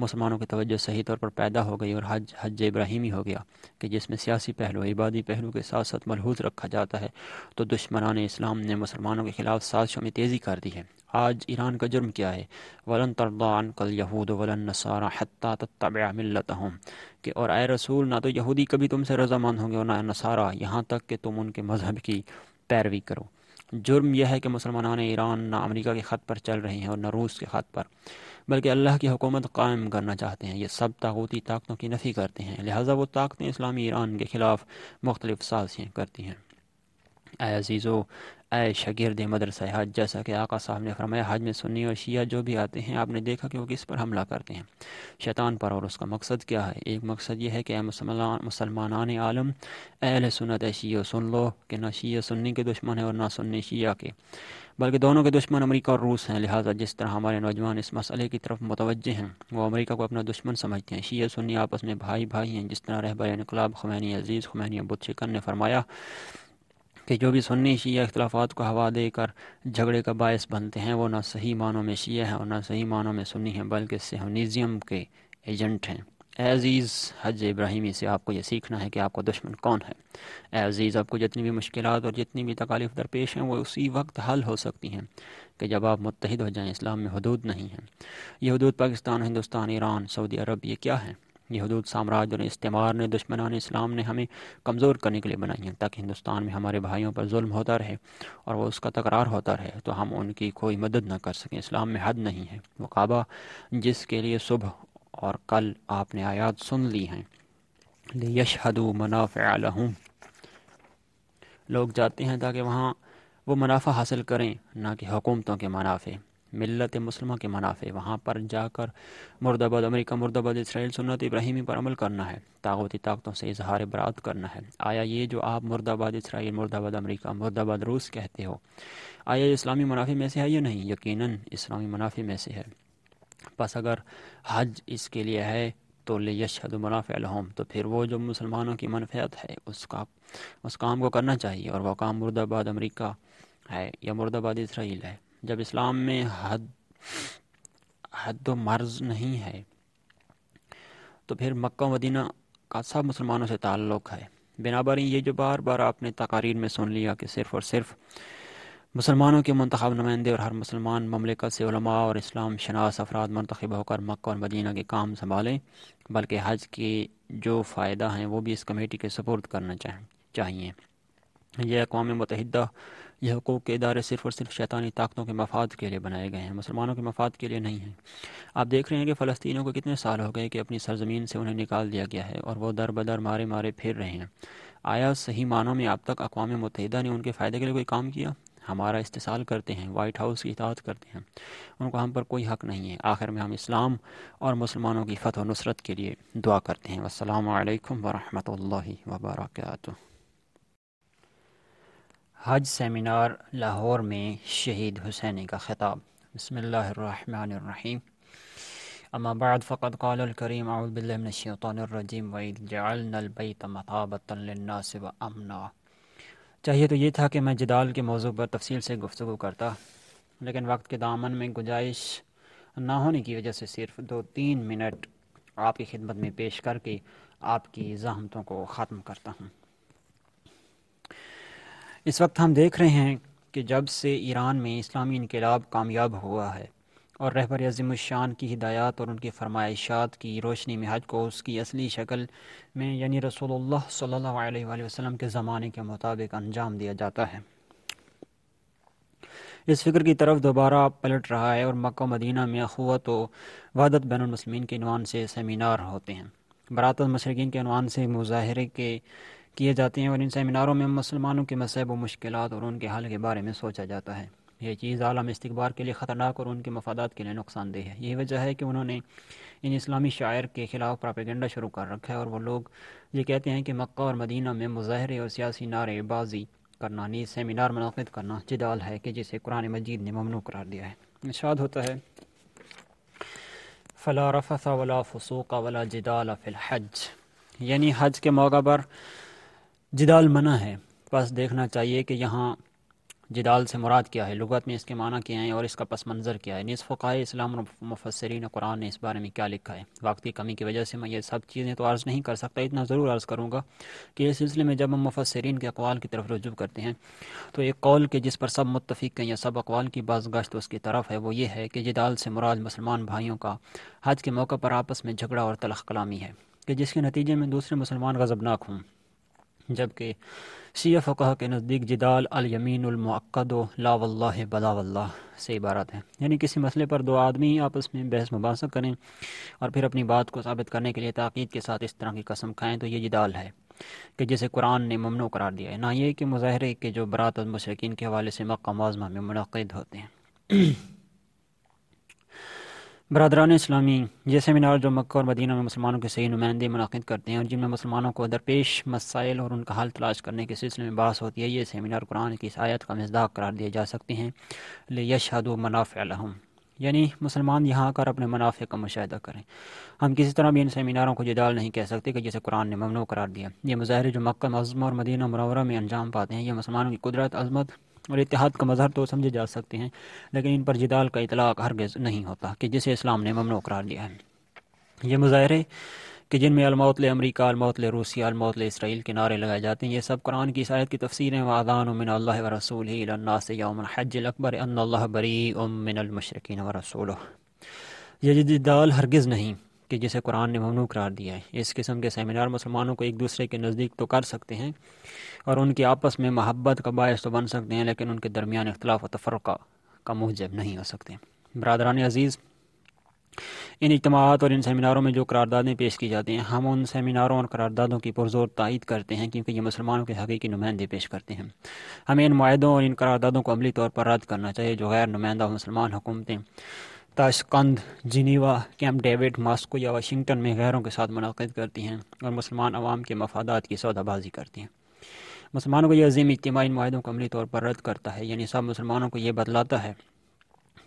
मुसलमानों की तवज्जो सही तौर पर पैदा हो गई और हज हज इब्राहिमी हो गया कि जिसमें सियासी पहलू इबादी पहलू के साथ साथ मलहूज रखा जाता है तो दुश्मनान इस्लाम ने मुसलमानों के खिलाफ साजिशों में तेज़ी कर दी है आज ईरान का जुर्म क्या है वलन तरदान कल यहूद वलन नसारा हत्ता तब मिलत कि और आए रसूल ना तो यहूदी कभी तुमसे रजामंद होंगे और ना नसारा यहाँ तक कि तुम उनके मज़हब की पैरवी करो जुर्म यह है कि मुसलमान ईरान ना अमेरिका के ख़त पर चल रहे हैं और न रूस के ख़त पर बल्कि अल्लाह की हुकूमत कायम करना चाहते हैं ये सब ताकूती ताकतों की नफ़ी करते हैं लिहाजा वो ताकतें इस्लामी ईरान के ख़िलाफ़ मुख्तलिफ़ साजिशें करती हैं अज़ीज़ो ए शगिरद मदरसा हज जैसा कि आका साहब ने फरमाया हज में सुन्नी और शिया जो भी आते हैं आपने देखा कि वो किस पर हमला करते हैं शैतान पर और उसका मकसद क्या है एक मकसद यह है कि मुसलमान मुसलमानान आलम अहल सुनत शियो सुन लो कि ना शिया सुन्नी के दुश्मन है और ना सुन्नी शिया के बल्कि दोनों के दुश्मन अमरीका और रूस हैं लिहाजा जिस तरह हमारे नौजवान इस मसले की तरफ मुतवजह हैं वो अमरीका को अपना दुश्मन समझते हैं शिया सुन्नी आपस में भाई भाई हैं जिस तरह रहबर इनकलाब खुमैनी अजीज़ खुमैनी अबुद शिकन ने फरमाया कि जो भी सुन्नी शिया अख्तलाफात को हवा देकर झगड़े का बायस बनते हैं वो ना सही मानों में शिया हैं और ना सही मानों में सुन्नी हैं बल्कि सेहनीज़म के एजेंट हैं एज़ीज़ हज इब्राहिमी से आपको ये सीखना है कि आपका दुश्मन कौन है एज़ीज़ आपको जितनी भी मुश्किल और जितनी भी तकालीफ दरपेश हैं वो उसी वक्त हल हो सकती हैं कि जब आप मुतहद हो जाएँ इस्लाम में हदूद नहीं हैं ये हदूद Pakistan Hindustan Iran Saudi Arab ये क्या है ये हदूद साम्राज्य और इस्तेमार ने दुश्मनान इस्लाम ने हमें कमज़ोर करने के लिए बनाई हैं ताकि हिंदुस्तान में हमारे भाइयों पर जुल्म होता रहे और वह उसका तकरार होता रहे तो हम उनकी कोई मदद ना कर सकें इस्लाम में हद नहीं है वो काबा जिसके लिए सुबह और कल आपने आयात सुन ली हैं यश हद मुनाफ़ लोग जाते हैं ताकि वहाँ वो मुनाफा हासिल करें ना कि हुकूमतों के मुनाफे मिलत मुसलमा के मुनाफे वहाँ पर जाकर मुर्दाबाद अमेरिका मुर्दाबाद इसराइल सुन्नत इब्राहिमी पर अमल करना है ताकती ताकतों से इजहार बरात करना है आया ये जो आप मुर्दाबाद इसराइल मुर्दाबाद अमेरिका मुर्दाबाद रूस कहते हो आया ये इस्लामी मुनाफे में से है या नहीं यकीन इस्लामी मुनाफे में से है बस अगर हज इसके लिए है तो ले यशद अलहम तो फिर वो जो मुसलमानों की मनफियत है उसका उस काम को करना चाहिए और वह काम मुर्दाबाद अमरीका है या मुर्दाबाद इसराइल है जब इस्लाम में हद हद मर्ज नहीं है तो फिर मक्का मदीना का सब मुसलमानों से ताल्लुक़ है बिनाबर ये जो बार बार आपने तकारीर में सुन लिया कि सिर्फ़ और सिर्फ़ मुसलमानों के मंतखब नुमाइंदे और हर मुसलमान ममलिकत से उलमा और इस्लाम शनास अफराद मंतखब होकर मक्का और मदीना के काम संभालें बल्कि हज के जो फ़ायदा हैं वो भी इस कमेटी के सपोर्ट करना चाहें चाहिए यह अकवा मतहदा ये हकूक़ के इदारे सिर्फ और सिर्फ शैतानी ताकतों के मफाद के लिए बनाए गए हैं मुसलमानों के मफाद के लिए नहीं हैं आप देख रहे हैं कि फ़लस्तीनों को कितने साल हो गए कि अपनी सरजमीन से उन्हें निकाल दिया गया है और वह दर बदर मारे मारे फिर रहे हैं आया सही मानों में अब तक अकवा मुतहदा ने उनके फ़ायदे के लिए कोई काम किया हमारा इस्तेसाल करते हैं वाइट हाउस की इतात करते हैं उनको हम पर कोई हक नहीं है आखिर में हम इस्लाम और मुसलमानों की फ़तह नुसरत के लिए दुआ करते हैं वालकम वरहमल वर्का हज सेमिनार लाहौर में शहीद हुसैनी का ख़िताब बसमीम अमाबाद फ़कत करीम आउदबिल्लिनशैतरजीम वईदनासब अमना चाहिए तो ये था कि मैं जदाल के मौजू पर तफसील से गुफ्तु करता लेकिन वक्त के दामन में गुंजाइश ना होने की वजह से सिर्फ दो तीन मिनट आपकी खिदमत में पेश करके आपकी जहमतों को ख़त्म करता हूँ इस वक्त हम देख रहे हैं कि जब से ईरान में इस्लामी इनकलाब कामयाब हुआ है और रहबर अज़ीमशान की हिदायत और उनकी फरमाइशात की रोशनी में हज को उसकी असली शक्ल में यानी रसोल्ला सल्ला वसम के ज़माने के मुताबिक अंजाम दिया जाता है इस फिक्र की तरफ दोबारा पलट रहा है और मक् मदीना में अखवत व वादत बैन अमसमिन के अनवान से सेमिनार होते हैं बरात मशरकिन के अनवान से मुजाहरे के किए जाते हैं और इन सेमिनारों में मुसलमानों के मसैब व मुश्किल और उनके हल के बारे में सोचा जाता है यह चीज़ आलम इस्तबार के लिए ख़तरनाक और उनके मफादात के लिए नुकसानदेह है यही वजह है कि उन्होंने इन इस्लामी शायर के ख़िलाफ़ प्रापेगेंडा शुरू कर रखा है और वो लोग ये कहते हैं कि मक् और मदीना में मुजाहरे और सियासी नारेबाजी करना नीज सेमिनार मनद करना जिदाल है कि जिसे कुरान मजीद ने ममनू करार दिया है इशाद होता है फ़ला रफ़ा वला फसूका वला जिदाल फ़िल हज यानी हज के मौका पर जिदाल मना है बस देखना चाहिए कि यहाँ जिदाल से मुराद क्या है लगत में इसके माना क्या है और इसका पस मंज़र क्या है नसफ़ाए इस्लाम मुफसरीन कुरान ने इस बारे में क्या लिखा है वक्त की कमी की वजह से मैं ये सब चीज़ें तो अर्ज़ नहीं कर सकता इतना ज़रूर अर्ज़ करूँगा कि इस सिलसिले में जब हम मुफसरीन के अकवाल की तरफ रजू करते हैं तो एक कौल के जिस पर सब मुतफ़ हैं या सब अकवाल की बाज़ गश्त उसकी तरफ है वो ये है कि जिदाल से मुराद मुसलमान भाइयों का हज के मौके पर आपस में झगड़ा और तलख कलामी है कि जिसके नतीजे में दूसरे मुसलमान गजबनाक हों जबकि सी एफ ओकह के नज़दीक जिदाल अलमक्द लावल्ला बलावल्ला से इबारत है यानी किसी मसले पर दो आदमी आपस में बहस मुबासक करें और फिर अपनी बात को साबित करने के लिए ताक़द के साथ इस तरह की कसम खाएँ तो ये जिदाल है कि जिसे कुरान ने ममनू करार दिया है ना ये कि मुजाहरे के जो बरात और मशरकिन के हवाले से मौजमा में मनद होते हैं बरदरान इस्लामी ये सेमिनार जो मक्का और मदीना में मुसलमानों के सही नुमाइंदे मनद करते हैं और जिनमें मुसलमानों को दरपेश मसाइल और उनका हल तलाश करने के सिलसिले में बहस होती है ये सेमिनार कुरान की इस आयत का मजदाक करार दिए जा सकते हैं ले यशहद मनाफ़ अलहम यानी मुसलमान यहाँ आकर अपने मुनाफे का मुशाह करें हम किसी तरह भी इन सेमिनारों को जदाल नहीं कह सकते कि जैसे कुरान ने ममनू करार दिया ये मुजाहरे जो मक्का मज़म और मदीना मनवरा में अंजाम पाते हैं ये मुसलमानों की कुदरत अजमत और इतिहाद का मजहर तो समझे जा सकते हैं लेकिन इन पर जिदाल का इतलाक हरगज़ नहीं होता कि जिसे इस्लाम ने ममनो करार दिया है ये मुजाहरे कि जिनमें अलमौतल अमरीका अलमौतल रूसी अलमौतल इसराइल के नारे लगाए जाते हैं ये सब कुरान की शायद की तफसीर हैं वादान उमिन व रसूल से यौमन हज अकबर बरी व रसूल ये जिदाल हरगज़ नहीं कि जिसे कुरान ने ममनू करार दिया है इस किस्म के सेमिनार मुसलमानों को एक दूसरे के नज़दीक तो कर सकते हैं और उनकी आपस में महब्बत का बायस तो बन सकते हैं लेकिन उनके दरमियान इख्तलाफ व तफरक़ा का मुहजब नहीं हो सकते बरदरान अजीज़ इन इजमात और इन सेमिनारों में जो करारदादें पेश की जाती हैं हम उन सेमिनारों और करारदादों की पुरजोर तायद करते हैं क्योंकि ये मुसलमानों के हकीकी नुमाइंदे पेश करते हैं हमें इन माहों और इन करारदादों को अमली तौर पर रद्द करना चाहिए जो गैर नुमाइंदा मुसलमान हुकूमतें Tashkent Geneva Camp David Moscow या वाशिंगटन में गैरों के साथ मुनद करती हैं और मुसलमान आवाम के मफादात की सौदाबाजी करती हैं मुसलमानों को यह अजीम इजमाही माहों को अमली तौर पर रद्द करता है यानी सब मुसलमानों को यह बतलाता है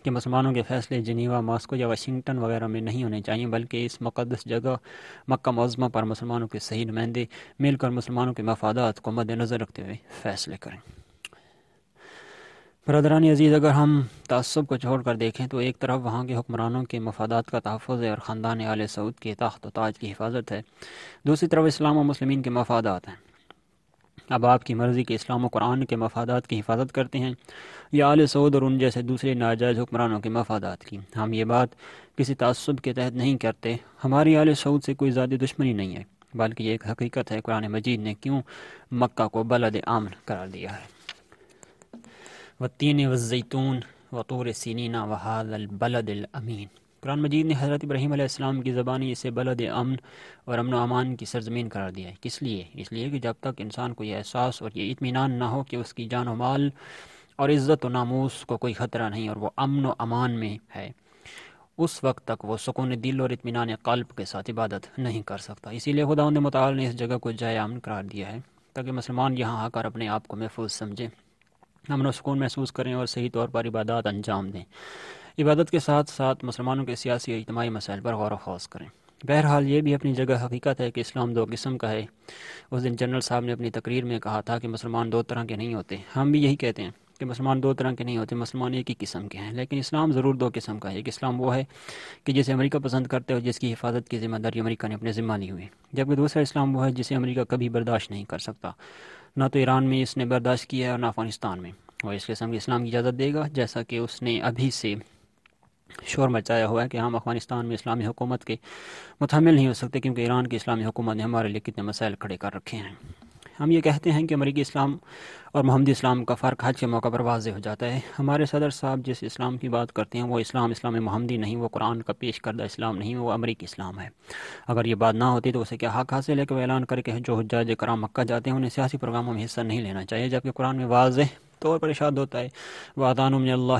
कि मुसलमानों के फैसले जिनीवा मास्को या वाशिंगटन वगैरह में नहीं होने चाहिए बल्कि इस मुकदस जगह मक्का मौजमा पर मुसलमानों के सही नुमाइंदे मिलकर मुसलमानों के मफादात को मद्दनज़र रखते हुए फैसले करें बरदरानी अजीज़ अगर हम तसब को छोड़ कर देखें तो एक तरफ वहाँ के हुक्मरानों के मफादात का तहफ़ है और ख़ानदान आल सऊद के तहत ताज की हिफाजत है दूसरी तरफ इस्लाम और मुसलिमीन के मफादात हैं अब आपकी मर्ज़ी के इस्लाम और कुरान के मफादा की हिफाजत करते हैं या आल सऊद और उन जैसे दूसरे नाजायज़ हुक्मरानों के मफादा की हम ये बात किसी तसब के तहत नहीं करते हमारी आल सऊद से कोई ज़्यादा दुश्मनी नहीं है बल्कि एक हकीकत है कुरान मजीद ने क्यों मक् को बलद आमन करार दिया है वतीन वज़ैतून वतूर सीना वहाद बलद अमीन कुरान मजीद ने हज़रत इब्राहिम आसमाम की ज़बानी इसे बलद अमन और अमन अमान की सरजमीन करार दिया है किस लिए इसलिए कि जब तक इंसान को यह एहसास और ये इतमान ना हो कि उसकी जान माल और इज़्ज़त व नामूस को कोई ख़तरा नहीं और वह अमन व अमान में है उस वक्त तक वो सुकून दिल और इतमान कल्ब के साथ इबादत नहीं कर सकता इसीलिए खुदा मताल ने इस जगह को जाय अमन करार दिया है ताकि मुसलमान यहाँ आकर अपने आप को महफूज समझें हम सुकून महसूस करें और सही तौर पर इबादत अंजाम दें इबादत के साथ साथ मुसलमानों के सियासी और इजमाही मसाइल पर गौर वौस करें बहरहाल ये भी अपनी जगह हकीकत है कि इस्लाम दो किस्म का है उस दिन जनरल साहब ने अपनी तकरीर में कहा था कि मुसलमान दो तरह के नहीं होते हम भी यही कहते हैं कि मुसलमान दो तरह के नहीं होते मुसलमान एक ही किस्म के हैं लेकिन इस्लाम ज़रूर दो किस्म का है एक इस्लाम वो है कि जिसे अमेरिका पसंद करते हो जिसकी हिफाजत की जिम्मेदारी अमरीका ने अपने ज़िम्मा ली हुई जबकि दूसरा इस्लाम वो है जिसे अमरीका कभी बर्दाश्त नहीं कर सकता ना तो ईरान में इसने बर्दाश्त किया है और ना अफगानिस्तान में और इस किस्म के इस्लाम की इजाज़त देगा जैसा कि उसने अभी से शोर मचाया हुआ है कि हम अफगानिस्तान में इस्लामी हुकूमत के मुतमिल नहीं हो सकते क्योंकि ईरान की इस्लामी हुकूमत ने हमारे लिए कितने मसाइल खड़े कर रखे हैं हम ये कहते हैं कि अमरीकी इस्लाम और महमद इस्लाम का फ़र्क हज के मौका पर वाज हो जाता है हमारे सदर साहब जिस इस्लाम की बात करते हैं वो इस्लाम इस्लाम महमदी नहीं वो कुरान का पेश करदा इस्लाम नहीं वो अमरीकी इस्लाम है अगर ये बात ना होती तो उसे क्या हक हासिल है कि वह ऐलान करके जो हजाज कराम मक्का जाते हैं उन्हें सियासी प्रोग्रामों में हिस्सा नहीं लेना चाहिए जबकि कुरान में वाज तौर पर इशाद होता है वादान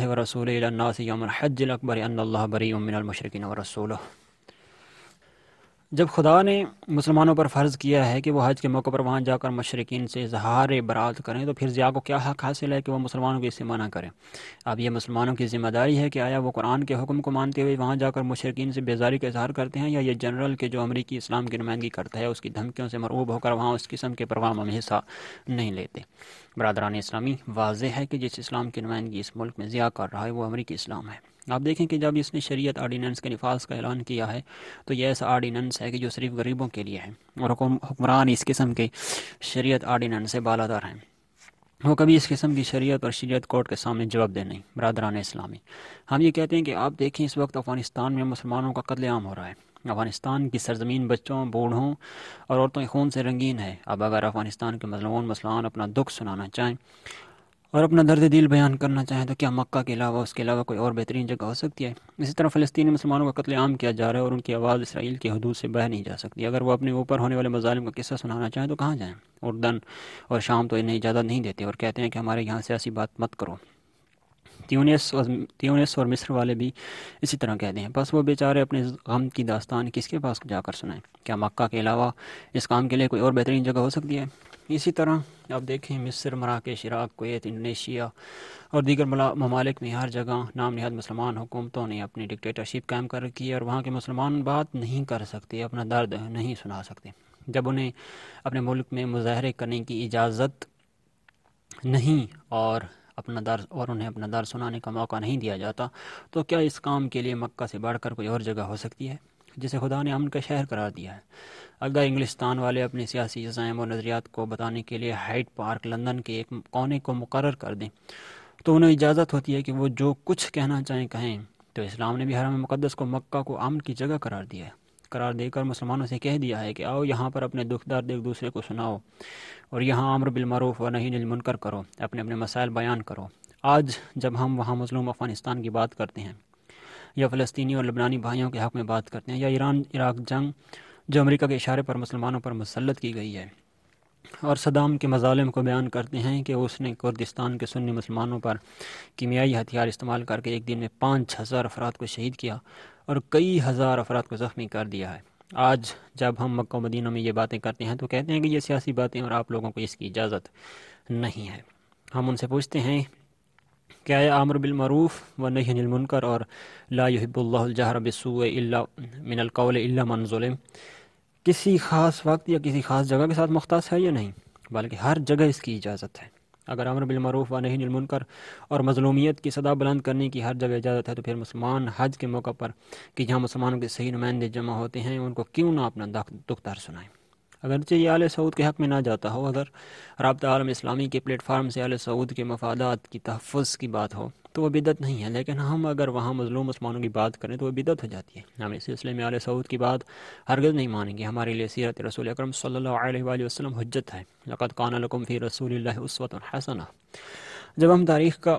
व रसूल नासी अमर हज अकबर अल्लाह बरी उमिन मशरकिन रसूल जब खुदा ने मुसलमानों पर फ़र्ज़ किया है कि वह हज के मौके पर वहाँ जाकर मशरकिन से इजहार बरात करें तो फिर ज़िया को क्या हक हासिल है कि वह मुसलमानों की इससे मना करें अब यह मुसलमानों की ज़िम्मेदारी है कि आया वो कुरान के हुक्म को मानते हुए वहाँ जाकर मशरकिन से बेजारी का इजहार करते हैं या ये जनरल के जो अमरीकी इस्लाम की नुमाइंदगी करता है उसकी धमकियों से मरूब होकर वहाँ उस किस्म के प्रोग्राम में हिस्सा नहीं लेते बरदरान इस्लामी वाज है कि जिस इस्लाम की नुमाइंदगी इस मुल्क में ज़िया कर रहा है वो अमरीकी इस्लाम है आप देखें कि जब इसने शरीयत आर्डीनेंस के नफाज का ऐलान किया है तो यह ऐसा आर्डीनेंस है कि जो सिर्फ गरीबों के लिए है और हुक्मरान इस किस्म के शरीयत आर्डीनेंस से बालादार हैं वो कभी इस किस्म की शरीयत और शरीयत कोर्ट के सामने जवाब दे नहीं बरदरान इस्लामी हम ये कहते हैं कि आप देखें इस वक्त अफ़गानिस्तान में मुसलमानों का कत्लेआम हो रहा है अफ़गानिस्तान की सरजमीन बच्चों बूढ़ों और औरतों के खून से रंगीन है अब अगर अफ़गानिस्तान के मजलूम मुसलमान अपना दुख सुनाना चाहें और अपना दर्द दिल बयान करना चाहें तो क्या मक्का के अलावा उसके अलावा कोई और बेहतरीन जगह हो सकती है इसी तरह फ़लस्तनी मुसलमानों का कत्लेआम किया जा रहा है और उनकी आवाज़ इसराइल की हदूद से बह नहीं जा सकती अगर वो अपने ऊपर होने वाले मजालिम का किस्सा सुनाना चाहें तो कहाँ जाएँ और दन और शाम तो इन्हें इजाज़त नहीं देते और कहते हैं कि हमारे यहाँ से ऐसी बात मत करो त्यूनियस और त्यूनिस और मिस्र वाले भी इसी तरह कहते हैं बस वो बेचारे अपने गम की दास्तान किसके पास जाकर सुनाएं क्या मक्का के अलावा इस काम के लिए कोई और बेहतरीन जगह हो सकती है इसी तरह आप देखें मिस्र मराकेश इराक कोत इंडोनेशिया और दीगर ममालिक में हर जगह नाम नहाद मुसलमान हुकूमतों ने अपनी डिक्टेटरशिप कायम कर रखी है और वहाँ के मुसलमान बात नहीं कर सकते अपना दर्द नहीं सुना सकते जब उन्हें अपने मुल्क में मुजाहरे करने की इजाज़त नहीं और अपना दर और उन्हें अपना दर सुनाने का मौका नहीं दिया जाता तो क्या इस काम के लिए मक्का से बढ़कर कोई और जगह हो सकती है जिसे खुदा ने अमन का शहर करार दिया है अगर इंग्लिस्तान वाले अपने सियासी जजायम और नज़रियात को बताने के लिए हाइट पार्क लंदन के एक कोने को मुकर कर दें तो उन्हें इजाज़त होती है कि वो जो कुछ कहना चाहें कहें तो इस्लाम ने भी हरम मुकदस को मक्का को अमन की जगह करार दिया है करार देकर मुसलमानों से कह दिया है कि आओ यहाँ पर अपने दुख दर्द एक दूसरे को सुनाओ और यहाँ अमर बिलमरूफ व नहीं निलमुनकर करो अपने अपने मसाइल बयान करो आज जब हम वहाँ मजलूम अफ़गानिस्तान की बात करते हैं या फ़लस्तनी और लबनानी भाइयों के हक़ में बात करते हैं या ईरान इराक जंग जो अमेरिका के इशारे पर मुसलमानों पर मुसलत की गई है और सदाम के मजालम को बयान करते हैं कि उसने कुर्दिस्तान के सुन्नी मुसलमानों पर कीमियाई हथियार इस्तेमाल करके एक दिन में पाँच हज़ार अफराद को शहीद किया और कई हज़ार अफराद को ज़ख्मी कर दिया है आज जब हम मक् मदीनों में ये बातें करते हैं तो कहते हैं कि ये सियासी बातें और आप लोगों को इसकी इजाज़त नहीं है हम उनसे पूछते हैं क्या है आमर बिलमरूफ़ व नहींमुनकर और लाहिबुल्लाजहरबिसमिनकौल मनजुलम किसी ख़ास वक्त या किसी ख़ास जगह के साथ मुख्त है या नहीं बल्कि हर जगह इसकी इजाज़त है अगर अमर बिलमरूफ़ व नहींमुनकर और मजलूमियत की सदा बुलंद करने की हर जगह इजाज़त है तो फिर मुसलमान हज के मौके पर कि जहाँ मुसलमानों के सही नुमाइंदे जमा होते हैं उनको क्यों ना अपना दुख दर सुनाएं अगरचे ये आल सऊद के हक़ में ना जाता हो अगर रबत आलम इस्लामी के प्लेटफार्म से आल सऊद के मफादात की तहफ़ की बात हो तो वह बिदत नहीं है लेकिन हम अगर वहाँ मजलूम मुसमानों की बात करें तो वह बिदत हो जाती है हम इस सिलसिले में आल सऊद की बात हरगज़ नहीं मानेंगे हमारे लिए सीरत रसूल अक्रम वसम हजत है लक़त कानकुम फ़ी रसूल उसवत हसन जब हम तारीख़ का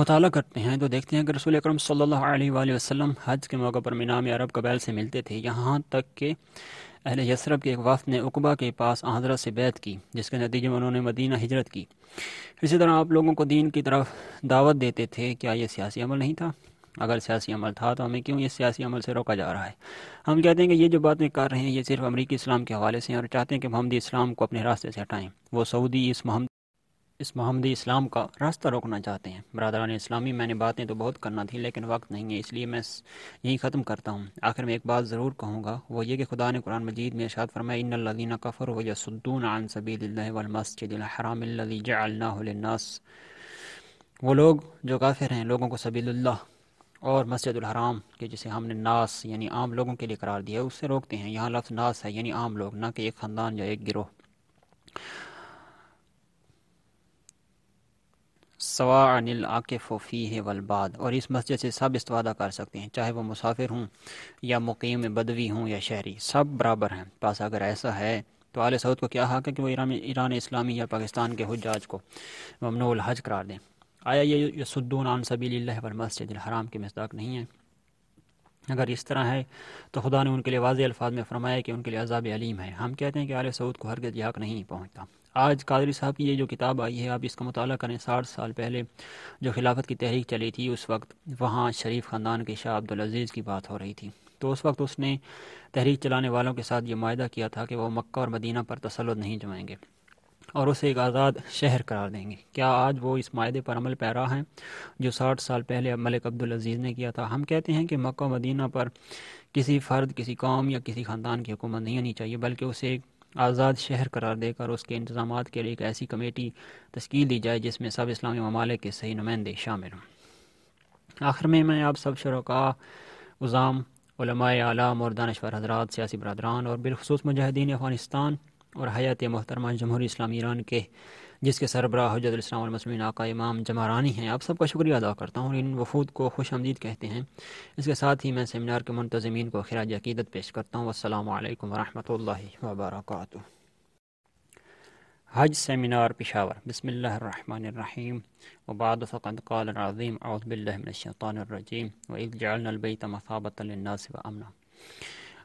मताल करते हैं तो देखते हैं कि रसूल अक्रम सल्लल्लाहु अलैहि हज के मौके पर मीना अरब कबैल से मिलते थे यहाँ तक कि अहल यसरब के एक वफ़ ने उकबा के पास हजरत से बैत की जिसके नतीजे में उन्होंने मदीना हिजरत की इसी तरह आप लोगों को दीन की तरफ दावत देते थे क्या यह सियासी अमल नहीं था अगर सियासी अमल था तो हमें क्यों ये सियासी अमल से रोका जा रहा है हम कहते हैं कि ये जो बातें कर रहे हैं ये सिर्फ अमरीकी इस्लाम के हवाले से हैं और चाहते हैं कि महमदी इस्लाम को अपने रास्ते से हटाएं वो सऊदी इस महमद इस महमद इस्लाम का रास्ता रोकना चाहते हैं बरदरान इस्लामी मैंने बातें तो बहुत करना थी लेकिन वक्त नहीं है इसलिए मैं यहीं ख़त्म करता हूँ आखिर में एक बात ज़रूर कहूँगा वो ये कि खुदा ने कुरान मजीद में इशाद फरमाया इन्नदीन कफ़र व यसुद्दून आन सबी वलमसदरामी वो लोग जो काफिर हैं लोगों को सबील्ला और मस्जिदुलहराम के जिसे हमने नास यानी आम लोगों के लिए करार दिया है उससे रोकते हैं यहाँ लफ्ज़ नास है यानी आम लोग ना कि एक ख़ानदान या एक गिरोह सवानिल आकिफ़ फ़ी वलबाद और इस मस्जिद से सब इस्तवादा कर सकते हैं चाहे वो मुसाफिर हों या मुकीम बदवी हों या शहरी सब बराबर हैं पास अगर ऐसा है तो आल सऊद को क्या हक है कि वो ईरान ईरान इस्लामी या पाकिस्तान के हजाज को ममनोल हज करार दें आया ये यसुद्दून आन सबील मस्जिद हराम के मजदाक नहीं है अगर इस तरह है तो खुदा ने उनके लिए वाज अल्फाज में फरमाया कि उनके लिए अजाब अलीम है हम कहते हैं कि आल सऊद को हरगज याक नहीं पहुँचता आज कादरी साहब की ये जो किताब आई है आप इसका मुताल करें साठ साल पहले जो खिलाफत की तहरीक चली थी उस वक्त वहाँ शरीफ ख़ानदान के शाह अब्दुलज़ीज़ की बात हो रही थी तो उस वक्त उसने तहरीक चलाने वालों के साथ ये माहा किया था कि वह मक् और मदीना पर तसलुद नहीं जमाएंगे और उसे एक आज़ाद शहर करार देंगे क्या आज वो इस माहे पर अमल पैरा हैं जो साठ साल पहले मलिक अब्दुल अजीज़ ने किया था हम कहते हैं कि मक् मदीना पर किसी फ़र्द किसी कौम या किसी ख़ानदान की हुकूमत नहीं होनी चाहिए बल्कि उसे एक आज़ाद शहर करार देकर उसके इंतजाम के लिए एक ऐसी कमेटी तश्कील दी जाए जिसमें सब इस्लामी ममालिक के सही नुमाइंदे शामिल हों आखिर में मैं आप सब शरका उज़ाम आलाम और दानश्वर हजरात सियासी बरदरान और बिलखसूस मुजाहिदीन अफगानिस्तान और हयात महतरमा जमहूरी इस्लामी ईरान के जिसके सरबरा हजरतलामसमिन आका इमाम जमारानी हैं आप सबका शुक्रिया अदा करता हूँ और इन वफूद को खुश आमदीद कहते हैं इसके साथ ही मैं सेमिनार के मुंतजमीन को खराज अकीदत पेश करता हूँ असलकम वरहल वबरक हज सेमिनार पिशावर बसमीम वबादीम फ़कदक़ालज़ीम वजालबई अमना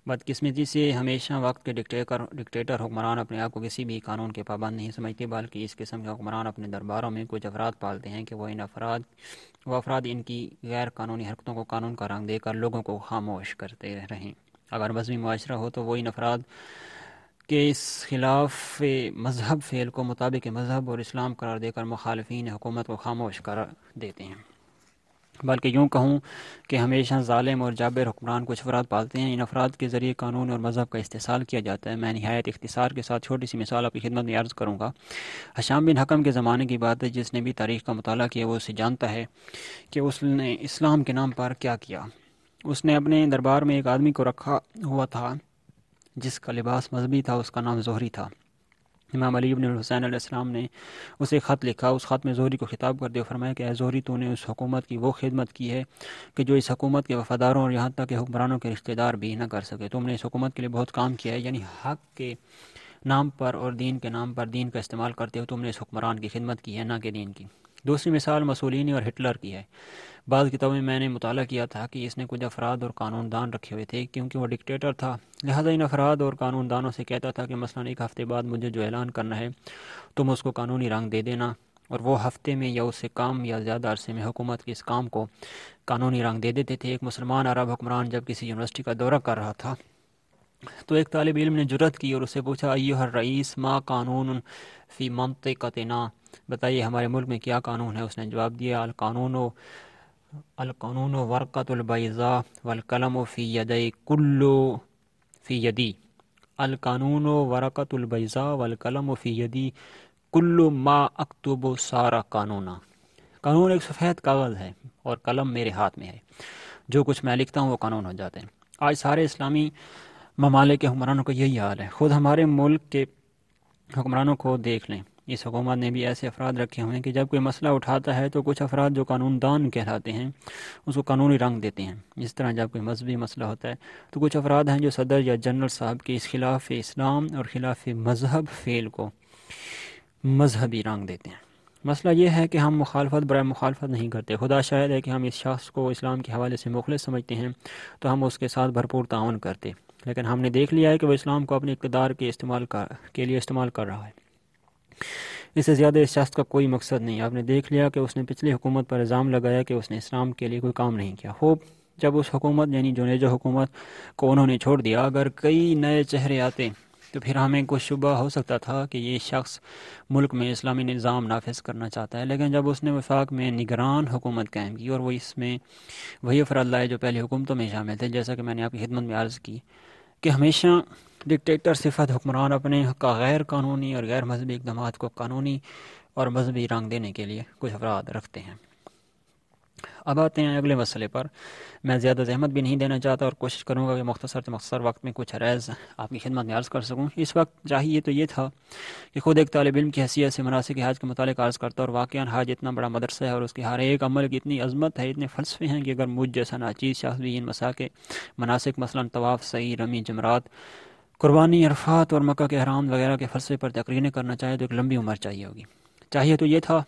बदकस्मती से हमेशा वक्त के डिक्टेटर डिक्टेटर हुक्मरान अपने आप को किसी भी कानून के पाबंद नहीं समझते बल्कि इस किस्म के हुक्मरान अपने दरबारों में कुछ अफराद पालते हैं कि वह इन अफराद वह अफराद इनकी गैर कानूनी हरकतों को कानून का रंग देकर लोगों को खामोश करते रहें अगर मजहबी माशरा हो तो वो इन अफराद के इस खिलाफ मजहब फेल को मुताबिक मजहब और इस्लाम करार देकर मुखालफी हुकूमत को खामोश कर देते हैं बल्कि यूँ कहूँ कि हमेशा ालिम और जाबिर हुक्मरान कुछ अफराद पालते हैं इन अफराद के ज़रिए कानून और मज़हब का इस्तेसाल किया जाता है मैं नहायत इख्तिसार के साथ छोटी सी मिसाल आपकी खिदमत में अर्ज़ करूँगा हशाम बिन हकम के ज़माने की बात है जिसने भी तारीख़ का मताल किया वो उसे जानता है कि उसने इस्लाम के नाम पर क्या किया उसने अपने दरबार में एक आदमी को रखा हुआ था जिसका लिबास मजहबी था उसका नाम जहरी था इमाम अली इबन हुसैन आसमाम ने उसे ख़त लिखा उस ख़त में जोहरी को खिताब करते हुए फरमाया कि जोहरी तूने उस हुकूमत की वो खिदमत की है कि जो इस हकूमत के वफ़ादारों और यहाँ तक के हुक्मरानों के रिश्तेदार भी ना कर सके तुमने इस हुकूमत के लिए बहुत काम किया है यानी हक के नाम पर और दीन के नाम पर दीन का इस्तेमाल करते हुए तुमने इस हुक्मरान की खिदमत की है ना कि दीन की दूसरी मिसाल मसूलिनी और हिटलर की है बाद किताबों में मैंने मुताल किया था कि इसने कुछ अफराद और कानूनदान रखे हुए थे क्योंकि वो डिक्टेटर था लिहाजा इन अफराद और कानूनदानों से कहता था कि मसला एक हफ़्ते बाद मुझे जो ऐलान करना है तुम उसको कानूनी रंग दे देना और वो हफ़्ते में या उससे काम या ज़्यादा अरसे में हुकूमत के इस काम को कानूनी रंग दे देते थे एक मुसलमान अरब हुक्मरान जब किसी यूनिवर्सिटी का दौरा कर रहा था तो एक तालब इम ने जरूरत की और उससे पूछा अयो हर रईस माँ कानून फ़ी मनत कतना बताइए हमारे मुल्क में क्या कानून है उसने जवाब दिया अल कानून अलकानून वरक़तलबैज़ा वलकलम फ़ी यदई कुल्लो फ़ी यदी अलकानून वरक़तलबैज़ा वलकलम फ़ी यदी कुल्लो मा अकतुब सारा कानूना कानून एक सफ़ेद कागज़ है और कलम मेरे हाथ में है जो कुछ मैं लिखता हूँ वो कानून हो जाते हैं आज सारे इस्लामी ममालिक के हुक्मरानों का यही हाल है ख़ुद हमारे मुल्क के हुक्मरानों को देख लें इस हुकूमत ने भी ऐसे अफराद रखे हुए हैं कि जब कोई मसला उठाता है तो कुछ अफराद जो कानूनदान कहलाते हैं उसको कानूनी रंग देते हैं इस तरह जब कोई मजहबी मसला होता है तो कुछ अफराद हैं जो सदर या जनरल साहब के इस खिलाफ इस्लाम और खिलाफ मजहब फेल को मजहबी रंग देते हैं मसला यह है कि हम मुखालफत बर मुखालफत नहीं करते खुदा शायद है कि हम इस शख्स को इस्लाम के हवाले से मुखलस समझते हैं तो हम उसके साथ भरपूर ताउन करते लेकिन हमने देख लिया है कि वह इस्लाम को अपने इकतदार के इस्तेमाल कर के लिए इस्तेमाल कर रहा है इससे ज़्यादा इस शख्स का कोई मकसद नहीं आपने देख लिया कि उसने पिछली हुकूमत पर इल्ज़ाम लगाया कि उसने इस्लाम के लिए कोई काम नहीं किया होप जब उस हुकूमत यानी जुनेजो हुकूमत को उन्होंने छोड़ दिया अगर कई नए चेहरे आते तो फिर हमें कुछ शुबा हो सकता था कि ये शख्स मुल्क में इस्लामी निज़ाम नाफिज करना चाहता है लेकिन जब उसने वफाक में निगरान हुकूमत कायम की और वो इसमें वही अफराद लाए जो पहली हुकूमतों में शामिल थे जैसा कि मैंने आपकी खिदमत में अर्ज़ की कि हमेशा डिक्टेटर सिफत हुक्मरान अपने का गैर कानूनी और गैर मजहबी इकदाम को कानूनी और मजहबी रंग देने के लिए कुछ अफराद रखते हैं अब आते हैं अगले मसले पर मैं ज़्यादा जहमत भी नहीं देना चाहता और कोशिश करूँगा कि मख्तसर से मख्तसर वक्त में कुछ रैज़ आपकी खिदमत में अर्ज़ कर सकूँ इस वक्त चाहिए तो ये था कि ख़ुद एक तालब इम की हैसियत से मनासिक हाज के मुतल अर्ज़ करता और वाक़ हाज इतना बड़ा मदरसा है और उसके हर एक अमल की इतनी अजमत है इतने फ़लसफे हैं कि अगर मुझ जैसा नाचीज़ शख्स इन मसा के मनासिक मसला तवाफ़ सही रमी जमरात कुरबानी अरफात और मक्का के हराम वगैरह के फलसफे पर तकरीरें करना चाहे तो एक लंबी उम्र चाहिए होगी चाहिए तो ये था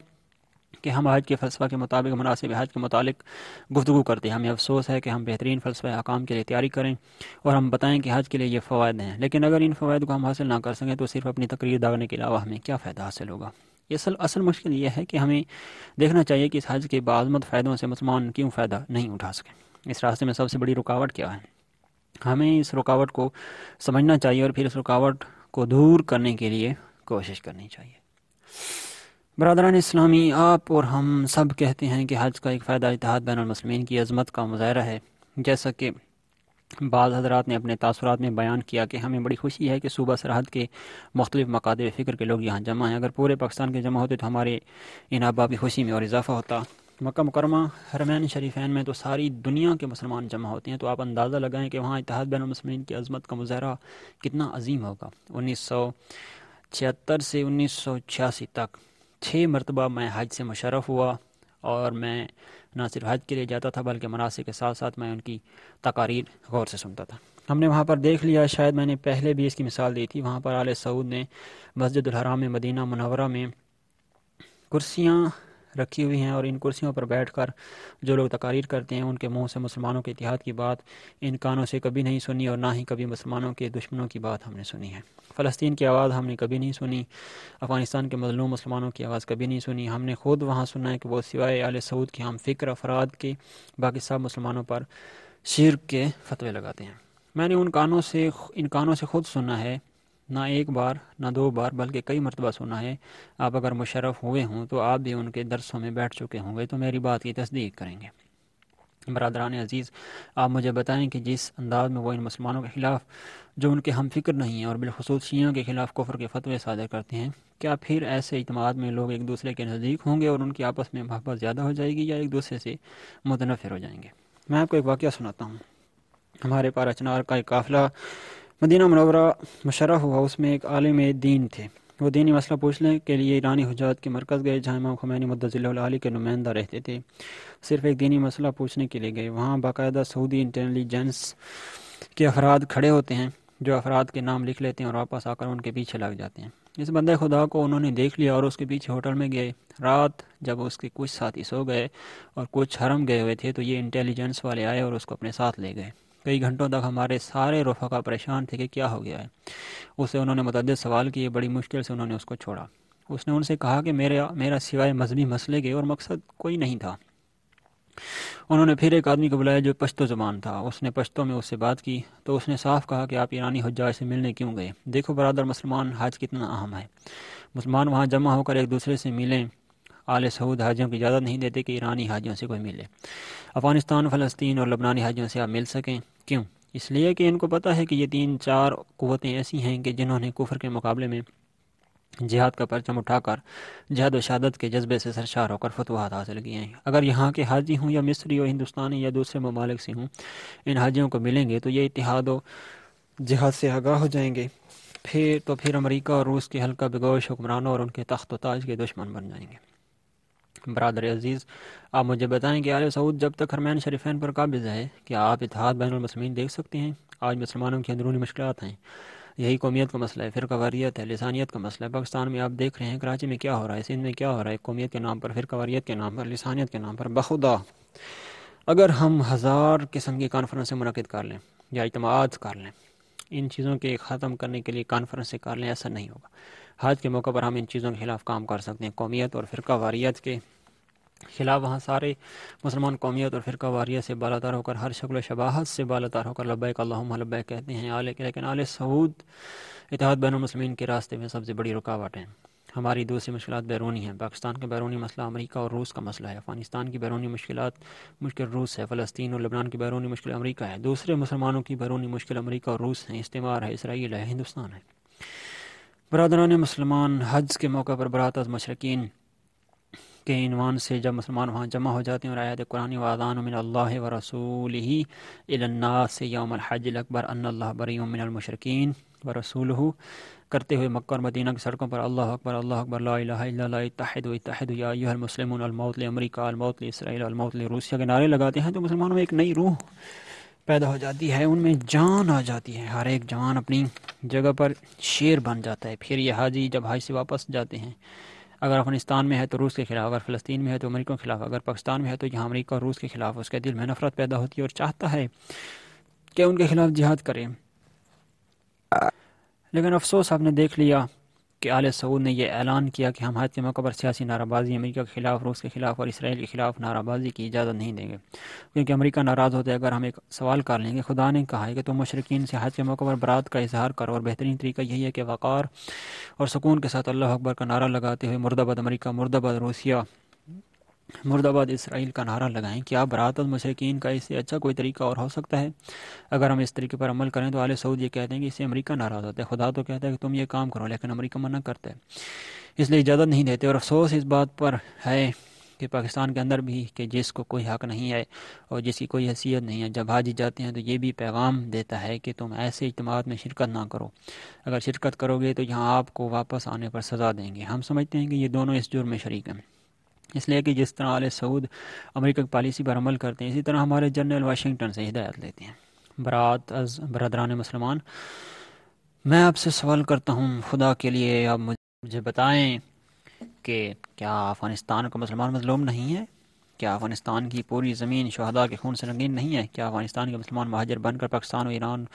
कि हम आज के फ़लसफ़ा के मुताबिक मुनासिब हज के मुतालिक गुफ्तु करते हैं हमें अफसोस है कि हम बेहतरीन फ़लसफ़ा अकाम के लिए तैयारी करें और हम बताएं कि हज के लिए ये फ़वाद हैं लेकिन अगर इन फ़वाद को हम हासिल ना कर सकें तो सिर्फ अपनी तकरीर दागने के अलावा हमें क्या फ़ायदा हासिल होगा ये असल असल मुश्किल ये है कि हमें देखना चाहिए कि इस हज के बाज़मत फ़ायदों से मुसलमान क्यों फ़ायदा नहीं उठा सकें इस रास्ते में सबसे बड़ी रुकावट क्या है हमें इस रुकावट को समझना चाहिए और फिर इस रुकावट को दूर करने के लिए कोशिश करनी चाहिए बरदरान इस्लामी आप और हम सब कहते हैं कि हज का एक फ़ायदा इतिहाद बैनमसलिन की अजमत का मुजाहरा है जैसा कि बाद हजरात ने अपने तासरात में बयान किया कि हमें बड़ी खुशी है कि सूबा सरहद के मुख्तलिफ मकाद फ़िक्र के लोग यहाँ जमा हैं अगर पूरे पाकिस्तान के जमा होते तो हमारे इन आबा की खुशी में और इजाफा होता मक्का मुकरमा हरमैन शरीफान में तो सारी दुनिया के मुसलमान जमा होते हैं तो आप अंदाज़ा लगाएँ कि वहाँ इतिहाद बैन बैनमसलिन की अजमत का मुजाहरा कितना अजीम होगा उन्नीस सौ छिहत्तर से उन्नीस सौ छियासी तक छः मरतबा मैं हज से मुशरफ हुआ और मैं ना सिर्फ हज के लिए जाता था बल्कि मनासिक के साथ साथ मैं उनकी तकारीर गौर से सुनता था हमने वहाँ पर देख लिया शायद मैंने पहले भी इसकी मिसाल दी थी वहाँ पर आल सऊद ने मस्जिद हराम मदीना मनवरा में कुर्सियाँ रखी हुई हैं और इन कुर्सियों पर बैठकर जो लोग तकारीर करते हैं उनके मुंह से मुसलमानों के इतिहाद की बात इन कानों से कभी नहीं सुनी और ना ही कभी मुसलमानों के दुश्मनों की बात हमने सुनी है फ़लस्तीन की आवाज़ हमने कभी नहीं सुनी अफ़गानिस्तान के मजलूम मुसलमानों की आवाज़ कभी नहीं सुनी हमने खुद वहाँ सुना है कि वो सिवाय आल सऊद के हम फ़िक्र अफराद के बाकी सब मुसलमानों पर शिर के फतवे लगाते हैं मैंने उन कानों से इन कानों से खुद सुना है ना एक बार ना दो बार बल्कि कई मरतबा सुना है आप अगर मुशरफ हुए हों तो आप भी उनके दरसों में बैठ चुके होंगे तो मेरी बात की तस्दीक करेंगे बरदरान अजीज़ आप मुझे बताएं कि जिस अंदाज में वो इन मुसलमानों के ख़िलाफ़ जो उनके हम फिक्र नहीं हैं और बिलखसूस शिया के ख़िलाफ़ कुफर के फतवे सादर करते हैं क्या फिर ऐसे इतमाद में लोग एक दूसरे के नज़दीक होंगे और उनकी आपस में महबत ज़्यादा हो जाएगी या एक दूसरे से मुतनफ़िर हो जाएंगे मैं आपको एक वाक़ सुनाता हूँ हमारे पारा चनार का एक काफ़िला मदीना मनवरा मशरा हुआ उसमें एक आलिम दीन थे वो दीनी मसला पूछने के लिए ईरानी हजात के मरकज़ गए जहाँ इमाम खुमैनी मद्दल के नुमाइंदा रहते थे सिर्फ एक दीनी मसला पूछने के लिए गए वहाँ बाकायदा सऊदी इंटेलिजेंस के अफराद खड़े होते हैं जो अफराद के नाम लिख लेते हैं और वापस आकर उनके पीछे लग जाते हैं इस बंद खुदा को उन्होंने देख लिया और उसके पीछे होटल में गए रात जब उसके कुछ साथी सो गए और कुछ हरम गए हुए थे तो ये इंटेलिजेंस वाले आए और उसको अपने साथ ले गए कई घंटों तक हमारे सारे रफका परेशान थे कि क्या हो गया है उससे उन्होंने मतद सवाल किए बड़ी मुश्किल से उन्होंने उसको छोड़ा उसने उनसे कहा कि मेरा मेरा सिवाय मजहबी मसले के और मकसद कोई नहीं था उन्होंने फिर एक आदमी को बुलाया जो पश्तो ज़बान था उसने पश्तो में उससे बात की तो उसने साफ कहा कि आप ईरानी हजा से मिलने क्यों गए देखो बरदर मुसलमान हज कितना अहम है मुसलमान वहाँ जमा होकर एक दूसरे से मिलें आल सऊद हाजियों की इजाज़त नहीं देते कि ईरानी हाजियों से कोई मिले अफ़गानिस्तान फ़लस्तीन और लबनानी हाजियों से आप मिल सकें क्यों इसलिए कि इनको पता है कि ये तीन चार क़वतें ऐसी हैं कि जिन्होंने कुफर के मुकाबले में जिहाद का परचम उठाकर जहद व शहादत के जज्बे से सरशार होकर फतवाहत हासिल किए हैं अगर यहाँ के हाजी हों या मिस्री और हिंदुस्तानी या दूसरे ममालिक से हों इन हाजियों को मिलेंगे तो ये इतिहाद व जिहाद से आगाह हो जाएंगे फिर तो फिर अमरीका और रूस के हल्का बेगोश हुक्मरानों और उनके तख्त ताज के दुश्मन बन जाएंगे बरदर अजीज़ आप मुझे बताएं कि आल सऊद जब तक हरमैन शरीफान पर काबिज है कि आप इतिहाद बैन बैनमसलमिन देख सकते हैं आज मुसलमानों की अंदरूनी मुश्किल हैं यही कौमियत का मसला है फिर कवारीत है लसानियत का मसला है पाकिस्तान में आप देख रहे हैं कराची में क्या हो रहा है सिंध में क्या हो रहा है कौमियत के नाम पर फिर कवारीत के नाम पर लसानियत के नाम पर बखुदा अगर हम हज़ार किस्म की कॉन्फ्रेंसें मनद कर लें या इतम कर लें इन चीज़ों के ख़त्म करने के लिए कॉन्फ्रेंसें कर लें ऐसा नहीं होगा हज के मौके पर हम इन चीज़ों के खिलाफ काम कर सकते हैं कौमियत और फ़िरका वारियत के खिलाफ वहाँ सारे मुसलमान कौमियत और फ़िरका वारियत से तार होकर हर शक्ल शबाहत से तार होकर लब्बैक अल्लाह कहते हैं आले लेकिन आल सऊद इतिहाद बैन मुसलमिन के रास्ते में सबसे बड़ी रुकावट है हमारी दूसरी मुश्किल बैरूनी हैं पाकिस्तान का बैरूनी मसला अमरीका और रूस का मसला है अफगानिस्तान की बैरूनी मुश्किल मुश्किल रूस है फ़लस्तीन और लबनान की बैरूनी मुश्किल अमरीका है दूसरे मुसलमानों की बैरूनी मुश्किल अमरीका और रूस हैं इस्तेमार है इसराइल है हिंदुस्तान है बरदरान मुसलमान हज के मौके पर बरात मशरकिन के इनवान से जब मुसलमान वहाँ जमा हो जाते हैं और आयात कुरानी वादान मिनल्ल व रसूल ही इलन्नास से यौम हज अकबर अल्लाह बरीमिनमशरकिन व रसूल करते हुए मक्का और मदीना की सड़कों पर अल्लाह अकबर अल्लाह अकबर तहद तहद यामसलमौत अमरीका अलमौत इसराइल अलमौत रूसिया के नारे लगाते हैं तो मुसलमानों में एक नई रूह पैदा हो जाती है उनमें जान आ जाती है हर एक जान अपनी जगह पर शेर बन जाता है फिर यह हाजी जब हाज से वापस जाते हैं अगर अफगानिस्तान में है तो रूस के खिलाफ अगर फ़लस्तीन में है तो अमरीकों के खिलाफ अगर पाकिस्तान में है तो यहाँ अमरीका और रूस के खिलाफ उसके दिल में नफरत पैदा होती है और चाहता है कि उनके खिलाफ जिहाद करें लेकिन अफसोस आपने देख लिया के आल सऊद ने यह ऐलान किया कि हम हज के मौके पर सियासी नाराबाजी अमेरिका के खिलाफ रूस के खिलाफ और इसराइल के खिलाफ नाराबाजी की इजाज़त नहीं देंगे क्योंकि अमेरिका नाराज़ होते अगर हम एक सवाल कर लेंगे खुदा ने कहा है कि तुम तो मशरकिन से हज के मौके पर बरात का इजहार करो और बेहतरीन तरीका यही है कि वक़ार और सुकून के साथ अल्लाह अकबर का नारा लगाते हुए मुर्दाबाद अमरीका मुर्दाबाद रूसिया मुर्दाबाद इसराइल का नारा लगाएं कि आप बरात और मशरकिन का इससे अच्छा कोई तरीका और हो सकता है अगर हम इस तरीके पर अमल करें तो आल सऊद ये कहते हैं कि इससे अमरीका नाराज़ होता है खुदा तो कहता है कि तुम ये काम करो लेकिन अमरीका मना करता है इसलिए इजाज़त नहीं देते और अफसोस इस बात पर है कि पाकिस्तान के अंदर भी कि जिसको कोई हक नहीं है और जिसकी कोई हैसियत नहीं है जब हाजी जाते हैं तो ये भी पैगाम देता है कि तुम ऐसे इजमात में शिरकत ना करो अगर शिरकत करोगे तो यहाँ आपको वापस आने पर सज़ा देंगे हम समझते हैं कि ये दोनों इस जुर्म में शरीक हैं इसलिए कि जिस तरह आल सऊद अमेरिका की पॉलिसी पर अमल करते हैं इसी तरह हमारे जनरल वाशिंगटन से हिदायत लेते हैं बरात अज बरदरान मुसलमान मैं आपसे सवाल करता हूँ खुदा के लिए आप मुझे बताएं कि क्या अफ़गानिस्तान का मुसलमान मजलूम नहीं है क्या अफ़गानिस्तान की पूरी ज़मीन शहदा के खून से रंगीन नहीं है क्या अफ़गानिस्तान के मुसलमान महाजर बनकर पाकिस्तान और ईरान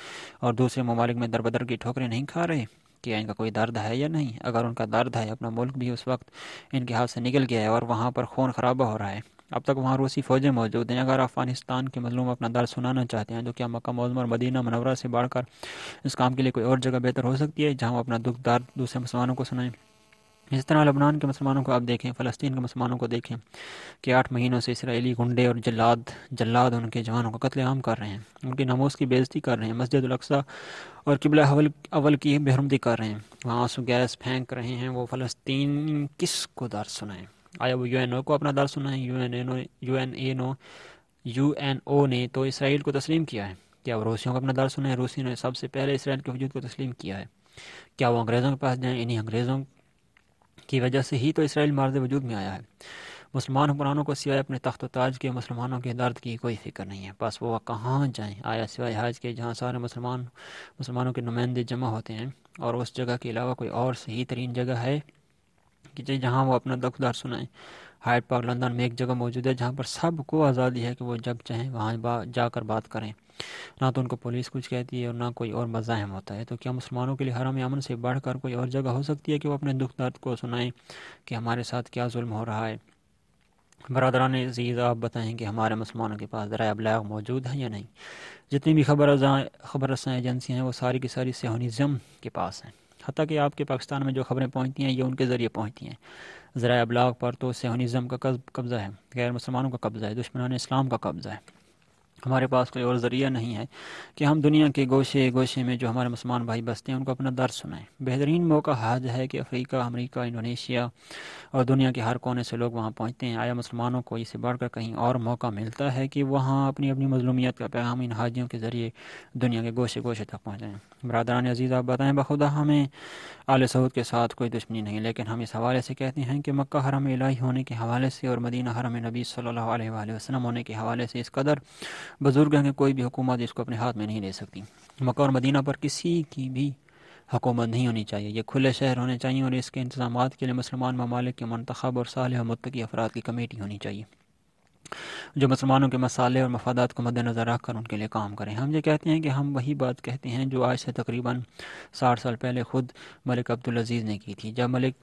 और दूसरे ममालिक में दरबदर की ठोकरें नहीं खा रहे कि इनका कोई दर्द है या नहीं अगर उनका दर्द है अपना मुल्क भी उस वक्त इनके हाथ से निकल गया है और वहाँ पर खून खराबा हो रहा है अब तक वहाँ रूसी फ़ौजें मौजूद हैं अगर अफगानिस्तान के मजलूम अपना दर्द सुनाना चाहते हैं तो क्या मक्का मौजूम और मदीना मनवरा से बढ़कर इस काम के लिए कोई और जगह बेहतर हो सकती है जहाँ वो अपना दुख दर्द दूसरे मुसलमानों को सुनाएं इस तरह लबनान के मुसलमानों को आप देखें फ़लस्तीन के मुसलमानों को देखें कि आठ महीनों से इसराइली गुंडे और जल्लाद जल्लाद उनके जवानों को आम कर रहे हैं उनकी नमोज की बेजती कर रहे हैं मस्जिद अक्सा और किबला अवल अवल की बेहरमदी कर रहे हैं वहाँ आंसू गैस फेंक रहे हैं वो फ़लस्तीन किस को दर सुनाएं आया वो यू एन ओ को अपना दर सुनाएं U N A no U N A O U N O ने तो इसराइल को तस्लीम किया है क्या वो रूसियों को अपना दर सुनाएं रूसी ने सबसे पहले इसराइल के वजूद को तस्लीम किया है क्या वो अंग्रेज़ों के पास जाएँ इन्हीं अंग्रेज़ों की वजह से ही तो इसराइल मार्द वजूद में आया है मुसलमान हुक्मरानों को सिवाय अपने तख्त ताज के मुसलमानों के दर्द की कोई फिक्र नहीं है बस वो कहाँ जाएँ आया सिवाय हज के जहाँ सारे मुसलमान मुसलमानों के नुमाइंदे जमा होते हैं और उस जगह के अलावा कोई और सही तरीन जगह है कि जहाँ वो अपना दखदार सुनाएं हाइट पार्क लंदन में एक जगह मौजूद है जहाँ पर सबको आज़ादी है कि वो जब चाहें वहाँ बा, जाकर बात करें ना तो उनको पुलिस कुछ कहती है और ना कोई और मज़ाहम होता है तो क्या मुसलमानों के लिए हराम अमन से बढ़कर कोई और जगह हो सकती है कि वो अपने दुख दर्द को सुनाएं कि हमारे साथ क्या जुल्म हो रहा है बरदरान अजीज़ आप बताएं कि हमारे मुसलमानों के पास ज़रा अबलाग मौजूद है या नहीं जितनी भी खबर खबर रसा एजेंसियाँ हैं वो सारी की सारी सिहोनिज़म के पास हैं हती कि आपके पाकिस्तान में जो खबरें पहुँचती हैं ये उनके ज़रिए पहुँचती हैं ज़रा अबलाग पर तो सिहोनिज़म का कब्ज़ा है गैर मुसलमानों का कब्ज़ा है दुश्मनान इस्लाम का कब्ज़ा है हमारे पास कोई और ज़रिया नहीं है कि हम दुनिया के गोशे गोशे में जो हमारे मुसलमान भाई बसते हैं उनको अपना दर्द सुनाएं बेहतरीन मौका हाज है कि अफ्रीका अमेरिका इंडोनेशिया और दुनिया के हर कोने से लोग वहाँ पहुँचते हैं आया मुसलमानों को इसे बढ़कर कहीं और मौका मिलता है कि वहाँ अपनी अपनी मजलूमियत का पैगाम इन हाजियों के ज़रिए दुनिया के गोशे गोशे तक पहुँचाएँ बरदरान अजीज़ आप बताएँ बखुदा हमें आल सऊद के साथ कोई दुश्मनी नहीं लेकिन हम इस हवाले से कहते हैं कि मक् हरम इलाही होने के हवाले से और मदीना हरम नबी सल वसलम होने के हवाले से इस कदर बुज़ुर्ग हैं कि कोई भी हुकूमत इसको अपने हाथ में नहीं ले सकती मक्का और मदीना पर किसी की भी हुकूमत नहीं होनी चाहिए ये खुले शहर होने चाहिए और इसके इंतजाम के लिए मुसलमान ममालिक के मनतखब और साल मतकी अफराद की कमेटी होनी चाहिए जो मुसलमानों के मसाले और मफादात को मद्दनज़र रख कर उनके लिए काम करें हम ये कहते हैं कि हम वही बात कहते हैं जो आज से तकरीबन साठ साल पहले ख़ुद मलिक अब्दुलज़ीज़ ने की थी जब मलिक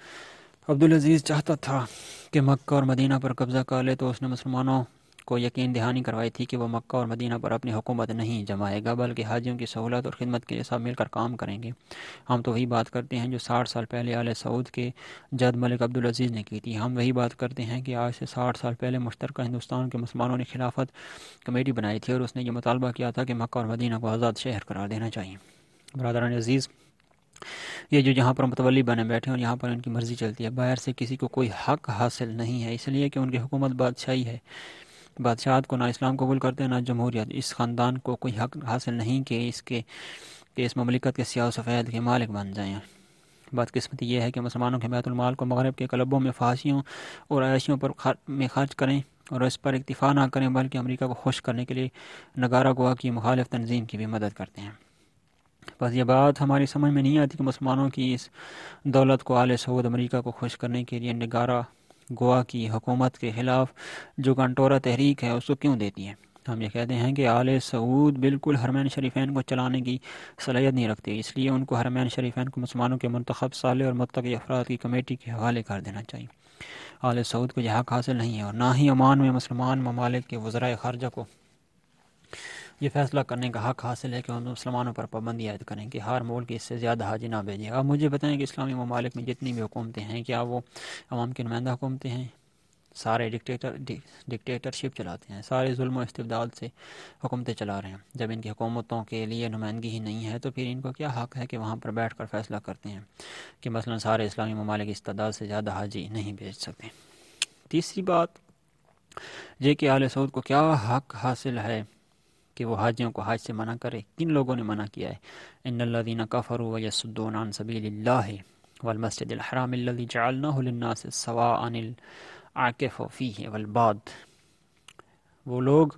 अब्दुलज़ीज़ चाहता था कि मक्का और मदीना पर कब्ज़ा कर ले तो उसने मुसलमानों को यकीन दहानी करवाई थी कि वह मक्का और मदीना पर अपनी हुकूमत नहीं जमाएगा बल्कि हाजियों की सहूलत और ख़िदमत के लिए सब मिलकर काम करेंगे हम तो वही बात करते हैं जो साठ साल पहले आल सऊद के जद मलिक अब्दुल अजीज़ ने की थी हम वही बात करते हैं कि आज से साठ साल पहले मुश्तर हिंदुस्तान के मुसलमानों ने खिलाफत कमेटी बनाई थी और उसने ये मुतालबा किया था कि मक्का और मदीना को आज़ाद शहर करार देना चाहिए बरदरान अजीज़ ये जो यहाँ पर मतवली बने बैठे हैं और यहाँ पर इनकी मर्ज़ी चलती है बाहर से किसी को कोई हक हासिल नहीं है इसलिए कि उनकी हुकूमत बादशाही है बादशाहत को ना इस्लाम कबूल करते हैं ना जमहूरियत इस ख़ानदान को कोई हक हासिल नहीं कि इसके कि इस ममलिकत के सियाह सफ़ेद के मालिक बन जाएँ बदकस्मती यह है कि मुसलमानों के बैतुलमाल को मगरब के क्लबों में फांसीियों और आयशियों पर खर, में खर्च करें और इस पर इतफ़ा ना करें बल्कि अमरीका को खुश करने के लिए नगारा गोवा की मुखालफ तंजीम की भी मदद करते हैं बस ये बात हमारी समझ में नहीं आती कि मुसलमानों की इस दौलत को आल सऊद अमरीका को खुश करने के लिए नगारा गोवा की हुकूमत के ख़िलाफ़ जो कंटोरा तहरीक है उसको क्यों देती है हम ये कहते हैं कि आले सऊद बिल्कुल हरमैन शरीफान को चलाने की सलाहियत नहीं रखती इसलिए उनको हरमैन शरीफान को मुसलमानों के मंतखब साले और मतक अफराद की कमेटी के हवाले कर देना चाहिए आले सऊद को यह हक हासिल नहीं है और ना ही अमान में मुसलमान ममालिक के वज़रा खारजा को ये फैसला करने का हक हासिल है कि हम मुसलमानों पर पाबंदी आयद करें कि हर के इससे ज़्यादा हाजी ना भेजें आप मुझे बताएं कि इस्लामी ममालिक में जितनी भी हुकूमतें हैं क्या वो आवाम की नुमाइंदा हुकूमतें हैं सारे डिक्टेटर डिक्टेटरशिप चलाते हैं सारे जुल्म इस्तबदाल से हुकूमतें चला रहे हैं जब इनकी हुकूमतों के लिए नुमाइंदगी ही नहीं है तो फिर इनको क्या हक है कि वहाँ पर बैठ कर फैसला करते हैं कि मसला सारे इस्लामी ममालिक इस तदाद से ज़्यादा हाजी नहीं भेज सकते तीसरी बात जे के आल सऊद को क्या हक हासिल है कि वो हाजियों को हाज से मना करे किन लोगों ने मना किया है इन कफ़रू यसुद्दोनान सबील है वलमसद हरामी जालना सवा अनिल आकेफ़ी है वलबाद वो लोग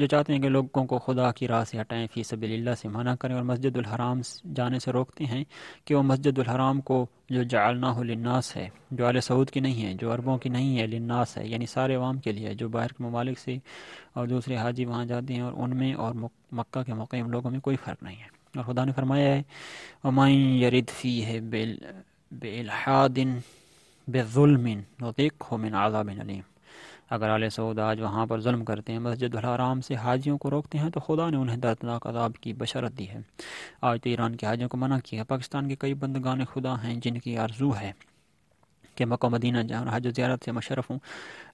जो चाहते हैं कि लोगों को खुदा की राह से हटाएं फ़ी सबील्ला से मना करें और मस्जिद अहराम जाने से रोकते हैं कि वह मस्जिद अहराम को जो जालना हो लन्नास है जो आल सऊद की नहीं है जो अरबों की नहीं है लन्नास है यानी सारे आवाम के लिए जो बाहर के ममालिक से और दूसरे हाजी वहाँ जाते हैं और उनमें और मक्का के मुकीम लोगों में कोई फ़र्क नहीं है और खुदा ने फरमाया है अमाई यरिद फ़ी है बेल बेलहादिन बेजुलमिन वीक हो मिन बिन अलीम अगर आल सऊद आज वहाँ पर जुल्म करते हैं मस्जिद आराम से हाजियों को रोकते हैं तो खुदा ने उन्हें दर्दनाक अदाब की बशरत दी है आज तो ईरान के हाजियों को मना किया है पाकिस्तान के कई बंदगान खुदा हैं जिनकी आरजू है कि मको मदीना जहाँ हज ज्यारत से मशरफ हूँ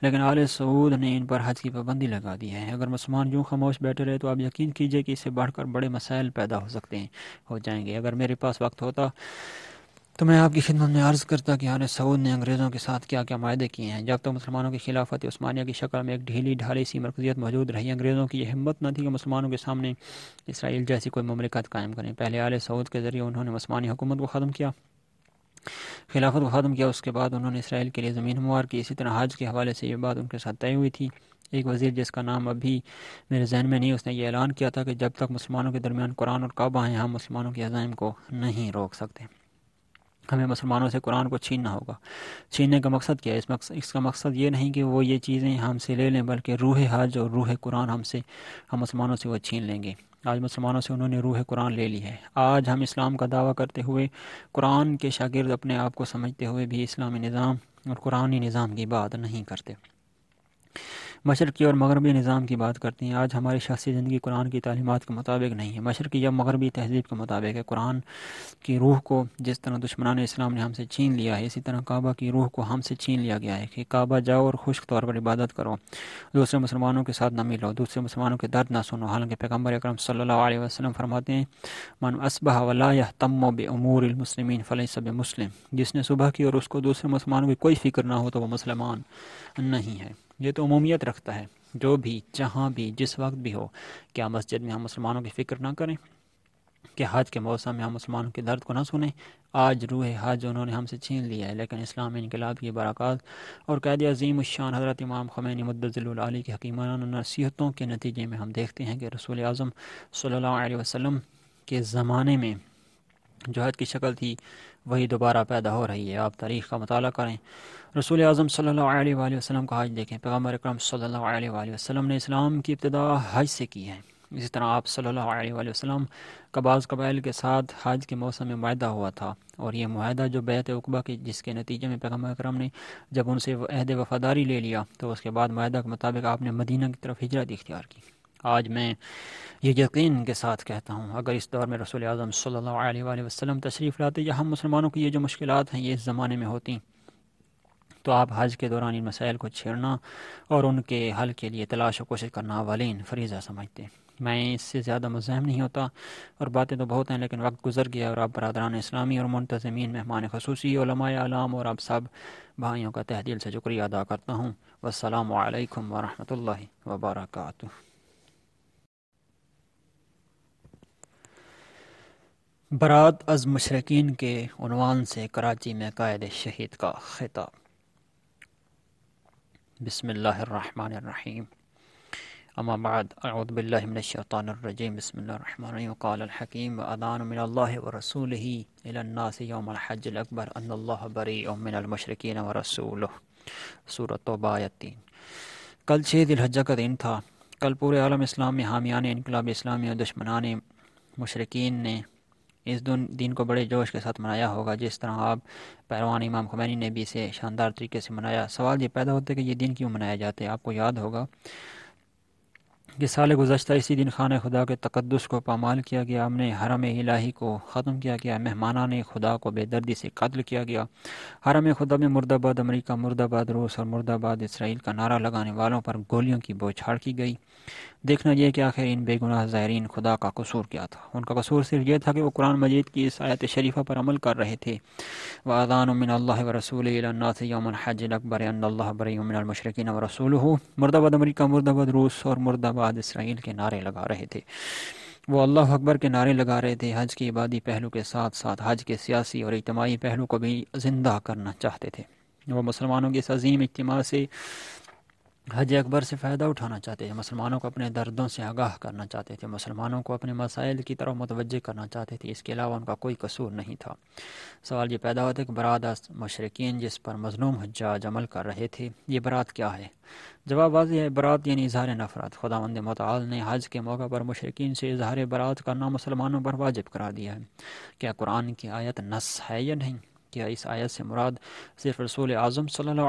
लेकिन आल सऊद ने इन पर हज की पाबंदी लगा दी है अगर मुसलमान यूँ खामोश बैठे रहे तो आप यकीन कीजिए कि इसे बढ़कर बड़े मसाइल पैदा हो सकते हैं हो जाएंगे अगर मेरे पास वक्त होता तो मैं आपकी खिदमत में अर्ज़ करता कि आने सऊद ने अंग्रेज़ों के साथ क्या क्या माहे किए हैं जब तक तो मुसलमानों की खिलाफत उस्मानिया की शक्ल में एक ढीली ढाली सी मरकजियत मौजूद रही अंग्रेज़ों की यह हिम्मत न थी कि मुसलमानों के सामने इसराइल जैसी कोई ममलिकत कायम करें पहले आल सऊद के ज़रिए उन्होंने मस्मानी हुकूमत को ख़त्म किया खिलाफत को ख़त्म किया उसके बाद उन्होंने इसराइल के लिए ज़मीन हमवार की इसी तरह हज के हवाले से ये बात उनके साथ तय हुई थी एक वज़ीर जिसका नाम अभी मेरे जहन में नहीं उसने ये ऐलान किया था कि जब तक मुसलमानों के दरमियान कुरान और काबा हैं हम मुसलमानों के अजाइम को नहीं रोक सकते हमें मुसलमानों से कुरान को छीनना होगा छीनने का मकसद क्या है इस मकसद इसका मकसद ये नहीं कि वो ये चीज़ें हमसे ले लें बल्कि रूह हज और रूह कुरान हमसे हम मुसलमानों से वो छीन लेंगे आज मुसलमानों से उन्होंने रूह कुरान ले ली है आज हम इस्लाम का दावा करते हुए कुरान के शागिर्द अपने आप को समझते हुए भी इस्लामी निज़ाम और कुरानी निज़ाम की बात नहीं करते मशर की और मगरबी निज़ाम की बात करते हैं आज हमारी शख्सी ज़िंदगी कुरान की तालीमत के मुताबिक नहीं है मशरक़ी या मगरबी तहजीब के मुताबिक है कुरान की रूह को जिस तरह दुश्मन इस्लाम ने हमसे छीन लिया है इसी तरह काबा की रूह को हमसे छीन लिया गया है कि काबा जाओ और खुश्क तौर पर इबादत करो दूसरे मुसलमानों के साथ ना मिलो दूसरे मुसलमानों के दर्द ना सुनो हालांकि पैगम्बर अक्रम सल्ला वसलम फरमाते हैं मन असबा वला तम बमूर मुसलमिन फ़ल सब मुस्लिम जिसने सुबह की और उसको दूसरे मुसलमानों की कोई फिक्र ना हो तो वह मुसलमान नहीं है ये तो अमूमियत रखता है जो भी जहाँ भी जिस वक्त भी हो क्या मस्जिद में हम मुसलमानों की फ़िक्र ना करें कि हज के मौसम में हम मुसलमानों के दर्द को ना सुने आज रूह हज उन्होंने हमसे छीन लिया है लेकिन इस्लाम इनकलाब की बरक़ात और कैद अजीम शान हज़रत इमाम खमैन मद्दली की हकीमान नसीहतों के नतीजे में हम देखते हैं कि रसूल अज़म सल्ला वसम के ज़माने में जो हज की शक्ल थी वही दोबारा पैदा हो रही है आप तारीख़ का मताल करें रसूल अज़म सल्ला वसम का हज देखें पैगम्बर अक्रम सल्ला ने इस्लाम की इब्तदा हज से की है इसी तरह आप सल्ला वसम कबाइल के साथ हज के मौसम में माहा हुआ था और ये माहा जो बैत उकबा की जिसके नतीजे में पैगम्बर अक्रम ने जब उनसे अहद वफ़ादारी ले लिया तो उसके बाद माहा के मुताबिक आपने मदीना की तरफ हिजरत इख्तियार की आज मैं ये यकीन के साथ कहता हूँ अगर इस दौर में रसूल सल्ला वसलम तशरीफ़ लाते या हम मुसलमानों की ये जो मुश्किल हैं ये इस ज़माने में होती तो आप हज के दौरान इन मसाइल को छेड़ना और उनके हल के लिए तलाश और कोशिश करना वालीन फरीज़ा समझते मैं इससे ज़्यादा मुजहम नहीं होता और बातें तो बहुत हैं लेकिन वक्त गुजर गया और आप बरदरान इस्लामी और मुंतजमी मेहमान खसूसी आलाम और आप सब भाइयों का तहदील से शुक्रिया अदा करता हूँ आलकम वरहमल वर्का बरात अज मशरकिन के उनवान से कराची में कायद शहीद का खिताब बसमीम अमाबाद अउदबिल्लाशैतरजीम बसमीम कालहकीम अदान व रसूल ही कल छः दिलहजा का दिन था कल पूरे आलम इस्लाम हामियान इनकलाब इस्लामी और दुश्मनान मशरकिन ने इस दिन दिन को बड़े जोश के साथ मनाया होगा जिस तरह आप पहलवान इमाम खुमैनी ने भी इसे शानदार तरीके से मनाया सवाल ये पैदा होता है कि ये दिन क्यों मनाया जाता है आपको याद होगा कि साल गुजशत इसी दिन खान खुदा के तकदस को पामाल किया गया हमने हरम इलाही को ख़त्म किया गया मेहमाना ने खुदा को बेदर्दी से कत्ल किया गया हरम खुदा में मुर्दाबाद अमरीका मुर्दाबाद रूस और मुर्दाबाद इसराइल का नारा लगाने वालों पर गोलियों की बौछाड़ की गई देखना यह कि आखिर इन बेगुनाह ज़ायरीन खुदा का कसूर क्या था उनका कसूर सिर्फ यह था कि वो कुरान मजीद की इस आयत शरीफा पर अमल कर रहे थे वादान व रसूल यमन हज अकबर बरमशरकिन रसूल हो मुर्दाबाद अमरीका मुर्दाबाद रूस और मुर्दाबाद इसराइल के नारे लगा रहे थे वो अल्लाह अकबर के नारे लगा रहे थे हज के इबादी पहलू के साथ साथ हज के सियासी और इजमाही पहलू को भी जिंदा करना चाहते थे वो मुसलमानों के इस अजीम इज्तम से हज अकबर से फ़ायदा उठाना चाहते थे मुसलमानों को अपने दर्दों से आगाह करना चाहते थे मुसलमानों को अपने मसाइल की तरफ मुतवज़ करना चाहते थे इसके अलावा उनका कोई कसूर नहीं था सवाल ये पैदा होता है कि बरात मशरकिन जिस पर मजलूम हजाज अमल कर रहे थे ये बरात क्या है जवाब वाज है बरात यानी इजहार नफरत खुदावंद मताल ने हज के मौके पर मशरकिन से इजहार बरात करना मुसलमानों पर वाजिब करा दिया है क्या कुरान की आयत नस है या नहीं क्या इस आयत से मुराद सिर्फ रसूल आज़म सल्ला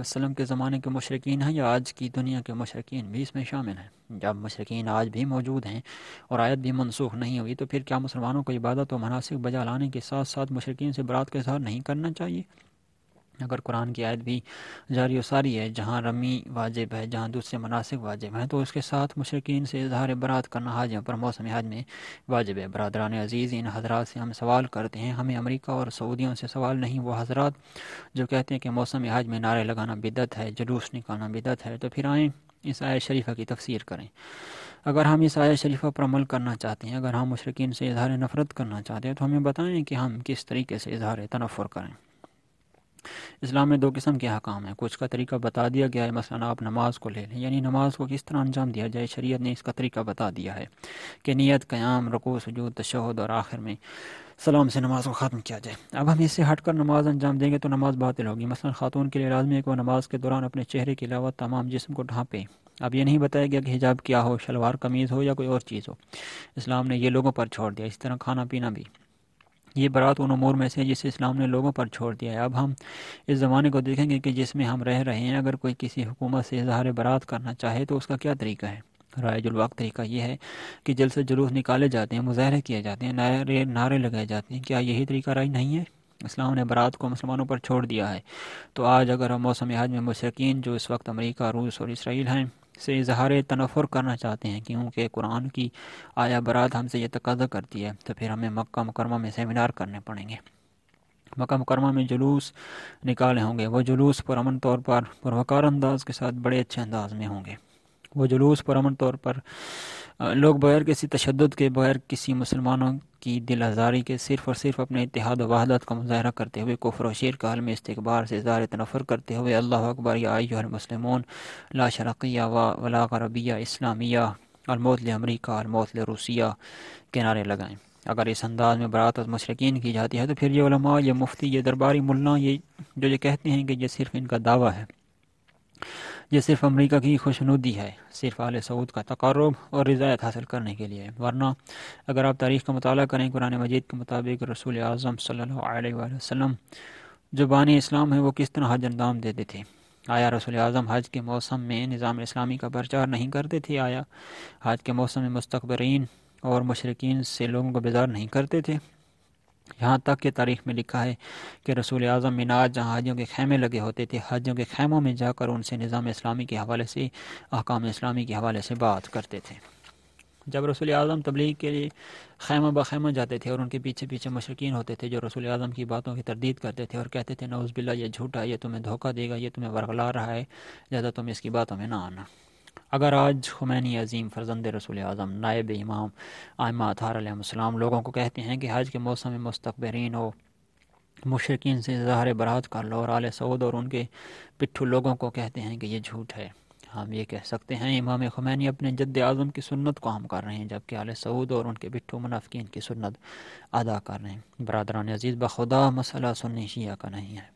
वसलम के ज़माने के मशरकिन हैं या आज की दुनिया के मशरकिन भी इसमें शामिल हैं जब मशरकिन आज भी मौजूद हैं और आयत भी मनसूख नहीं हुई तो फिर क्या मुसलमानों को इबादत व मनासिक बजा लाने के साथ साथ मशरकिन से बरात का इजहार नहीं करना चाहिए अगर कुरान की आयत भी जारी सारी है जहाँ रमी वाजिब है जहाँ दूसरे मुनासिब वाजिब हैं तो उसके साथ मुशरकिन से इजहार बरात करना हाज पर मौसम हाज में वाजिब है बरदरान अजीज़ इन हजरात से हम सवाल करते हैं हमें अमरीका और सऊदियों से सवाल नहीं वो हजरात जो कहते हैं कि मौसम हाज में नारे लगाना बिदत है जुलूस निकालना बिदत है तो फिर आएँ इस आय शरीफा की तफसीर करें अगर हम इस आय शरीफा पर अमल करना चाहते हैं अगर हम मुशरकिन से इजहार नफ़रत करना चाहते हैं तो हमें बताएं कि हम किस तरीके से इजहार तनफ़र करें इस्लाम में दो किस्म के अहकाम हैं कुछ का तरीका बता दिया गया है मसला आप नमाज को ले लें यानी नमाज को किस तरह अंजाम दिया जाए शरीयत ने इसका तरीका बता दिया है कि नीयत क़्याम रको सजूद तशहद और आखिर में सलाम से नमाज को ख़त्म किया जाए अब हम इससे हट कर नमाज अंजाम देंगे तो नमाज बातिल होगी मसला खातून के लिए लाजमी है कि वह नमाज के दौरान अपने चेहरे के अलावा तमाम जिसम को ढांपें अब यह नहीं बताया गया कि हिजाब क्या हो शलवार कमीज़ हो या कोई और चीज़ हो इस्लाम ने यह लोगों पर छोड़ दिया इस तरह खाना पीना भी ये बरात उन उमूर में से जिसे इस्लाम ने लोगों पर छोड़ दिया है अब हम इस ज़माने को देखेंगे कि जिसमें हम रह रहे हैं अगर कोई किसी हुकूमत से इजहार बरात करना चाहे तो उसका क्या तरीका है रायजुलवाक तरीका यह है कि जल से जुलूस निकाले जाते हैं मुजाहरे किए जाते हैं नारे नारे लगाए जाते हैं क्या यही तरीका राय नहीं है इस्लाम ने बरात को मुसलमानों पर छोड़ दिया है तो आज अगर हम मौसम हज में मशरकिन जो इस वक्त अमरीका रूस और इसराइल हैं से इजहार तनफ़र करना चाहते हैं क्योंकि कुरान की आया बरात हमसे ये तकादा करती है तो फिर हमें मक्का मुकरमा में सेमिनार करने पड़ेंगे मक्का मुकरमा में जुलूस निकाले होंगे वह जुलूस पर अमन तौर पर पुरवकार अंदाज के साथ बड़े अच्छे अंदाज में होंगे वह जुलूस पर अमन तौर पर लोग बगैर किसी तशद के बगैर किसी मुसलमानों की दिल आज़ारी के सिर्फ और सिर्फ अपने इतिहाद वहादत का मुजाहरा करते हुए कुफर शेर का आलम इस्तबार से इजार तनफ़र करते हुए अल्लाह अकबर या आयुलमसलमों ला शरक़िया व वला रबिया इस्लामिया अलमौत अमरीका अलमौत रूसिया के नारे लगाएँ अगर इस अंदाज में बरात मशरकिन की जाती है तो फिर ये उलमा ये मुफ्ती ये दरबारी मुल्ला ये जो ये कहते हैं कि ये सिर्फ इनका दावा है ये सिर्फ अमेरिका की खुशनुदी है सिर्फ आल सऊद का तकरब और रिजायत हासिल करने के लिए वरना अगर आप तारीख़ का मताल करें कुरान मजीद के मुताबिक रसूल आज़म सल्हसम जो बानी इस्लाम है वो किस तरह हज अंजाम देते थे आया रसूल आज़म हज के मौसम में निज़ाम इस्लामी का प्रचार नहीं करते थे आया हज के मौसम में मुस्तबरीन और मशरकिन से लोगों को बेजार नहीं करते थे यहाँ तक कि तारीख में लिखा है कि रसूल आज़म मिनाज जहाँ हाजियों के खेमे लगे होते थे हाजियों के खेमों में जाकर उनसे निज़ाम इस्लामी के हवाले से अकाम इस्लामी के हवाले से बात करते थे जब रसूल आज़म तबलीग के लिए खैमा बखैमा जाते थे और उनके पीछे पीछे मशरकिन होते थे जो रसूल आज़म की बातों की तरदीद करते थे और कहते थे नौज़बिल्ला ये झूठा ये तुम्हें धोखा देगा ये तुम्हें वरगला रहा है ज़्यादा तुम इसकी बातों में ना आना अगर आज हुमैनी अजीम फ़र्जंद रसूल आज़म नायब इमाम आयमा अतारम लोगों को कहते हैं कि हज के मौसम में मुस्तबरीन हो मुशरकिन से ज़ाहर बरात कर लो और आल सऊद और उनके पिट्ठू लोगों को कहते हैं कि ये झूठ है हम ये कह सकते हैं इमाम खुमैनी अपने जद आज़म की सुन्नत को हम कर रहे हैं जबकि आल सऊद और उनके पिट्ठू मुनाफिन की सुन्नत अदा कर रहे हैं बरदरान अजीज़ बखुदा मसला सुन्नी शिया का नहीं है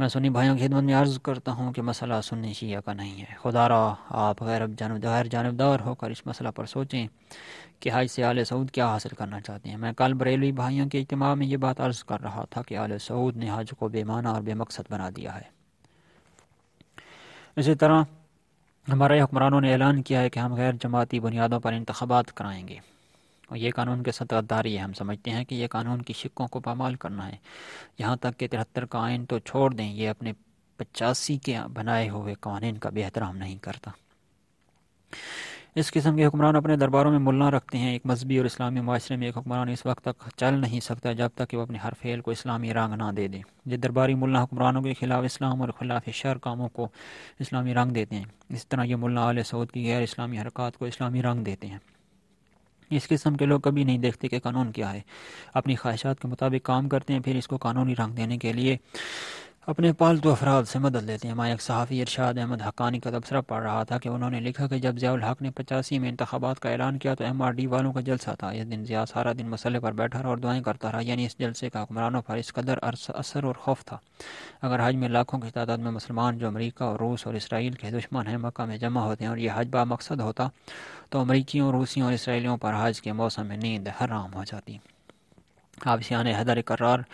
मैं सुनी भाइयों की खिदमत में अर्ज़ करता हूँ कि मसला सुनने शिया का नहीं है खुदा रहा आप गैर जानब गैर जानबदार होकर इस मसला पर सोचें कि हज से आल सऊद क्या हासिल करना चाहते हैं मैं कल बरेलवी भाइयों के इजमा में ये बात अर्ज़ कर रहा था कि आल सऊद ने हज को बेमाना और बेमकसद बना दिया है इसी तरह हमारे हुक्मरानों ने ऐलान किया है कि हम गैर जमाती बुनियादों पर इंतबात कराएँगे और ये कानून के साथ गद्दारी है हम समझते हैं कि ये कानून की शिक्कों को पामाल करना है यहाँ तक कि तिहत्तर का आयन तो छोड़ दें ये अपने पचासी के बनाए हुए कवानीन का भी एहतराम नहीं करता इस किस्म के हुक्मरान अपने दरबारों में मुल्ला रखते हैं एक मजहबी और इस्लामी माशरे में एक हुक्मरान इस वक्त तक चल नहीं सकता जब तक कि वह अपने हर फेल को इस्लामी रंग ना दे दें ये दरबारी मुल्ला हुक्मरानों के खिलाफ इस्लाम और खिलाफ शर कामों को इस्लामी रंग देते हैं इस तरह ये मुल्ला आल सऊद की गैर इस्लामी हरकत को इस्लामी रंग देते हैं इस किस्म के लोग कभी नहीं देखते कि कानून क्या है अपनी ख्वाहिशात के मुताबिक काम करते हैं फिर इसको कानूनी रंग देने के लिए अपने पालतू अफराद से मदद लेते हैं मायक सहाफ़ी इरशाद अहमद हकानी का तबसरा पढ़ रहा था कि उन्होंने लिखा कि जब ज़ियाल हक ने पचासी में इंतबात का ऐलान किया तो एम आर डी वालों का जलसा था इस दिन ज़िया सारा दिन मसले पर बैठा रहा और दुआएं करता रहा यानी इस जलसे का हुक्मरानों पर इस कदर असर और खौफ था अगर हज में लाखों की तादाद में मुसलमान जो अमरीका और रूस और इसराइल के दुश्मन हैं मक्का में जमा होते हैं और यह हज बा मकसद होता तो अमरीकियों रूसियों और इसराइलियों पर हज के मौसम में नींद हराम हो जाती आबसियान हैदर करार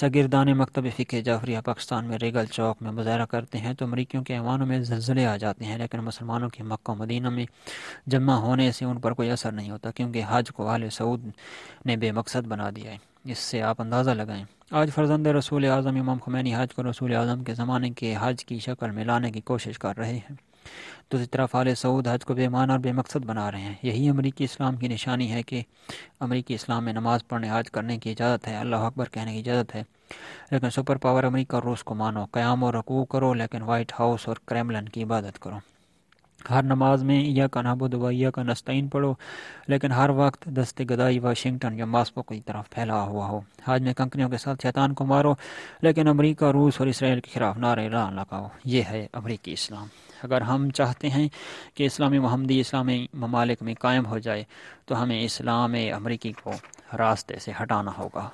शगिरदान मकतब फ़िक जाफरिया पाकिस्तान में रेगल चौक में मुजाहरा करते हैं तो अमरीकियों के ऐवानों में जल्जले आ जाते हैं लेकिन मुसलमानों के मक् मदीना में जमा होने से उन पर कोई असर नहीं होता क्योंकि हज को आल सऊद ने बेमकसद बना दिया है इससे आप अंदाज़ा लगाएं आज फर्जंद रसूल अजम इमाम खुमैनी हज को रसूल आज़म के ज़माने के हज की शक्ल में लाने की कोशिश कर रहे हैं दूसरी तरफ आल सऊद हज को बेमान और बेमकसद बना रहे हैं यही अमरीकी इस्लाम की निशानी है कि अमरीकी इस्लाम में नमाज़ पढ़ने हज करने की इजाज़त है अल्लाह अकबर कहने की इजाज़त है लेकिन सुपर पावर अमरीका और रूस को मानो क़्याम और रकू करो लेकिन वाइट हाउस और क्रेमलन की इबादत करो हर नमाज में या का नबुद या का नस्तीन पढ़ो लेकिन हर वक्त दस्त गदाई वाशिंगटन या मास्को की तरफ फैला हुआ हो हाज में कंकनियों के साथ शैतान को मारो लेकिन अमरीका रूस और इसराइल के खिलाफ नारे ला लगाओ ये है अमरीकी इस्लाम अगर हम चाहते हैं कि इस्लामी महमदी इस्लामी ममालिक में कायम हो जाए तो हमें इस्लाम अमरीकी को रास्ते से हटाना होगा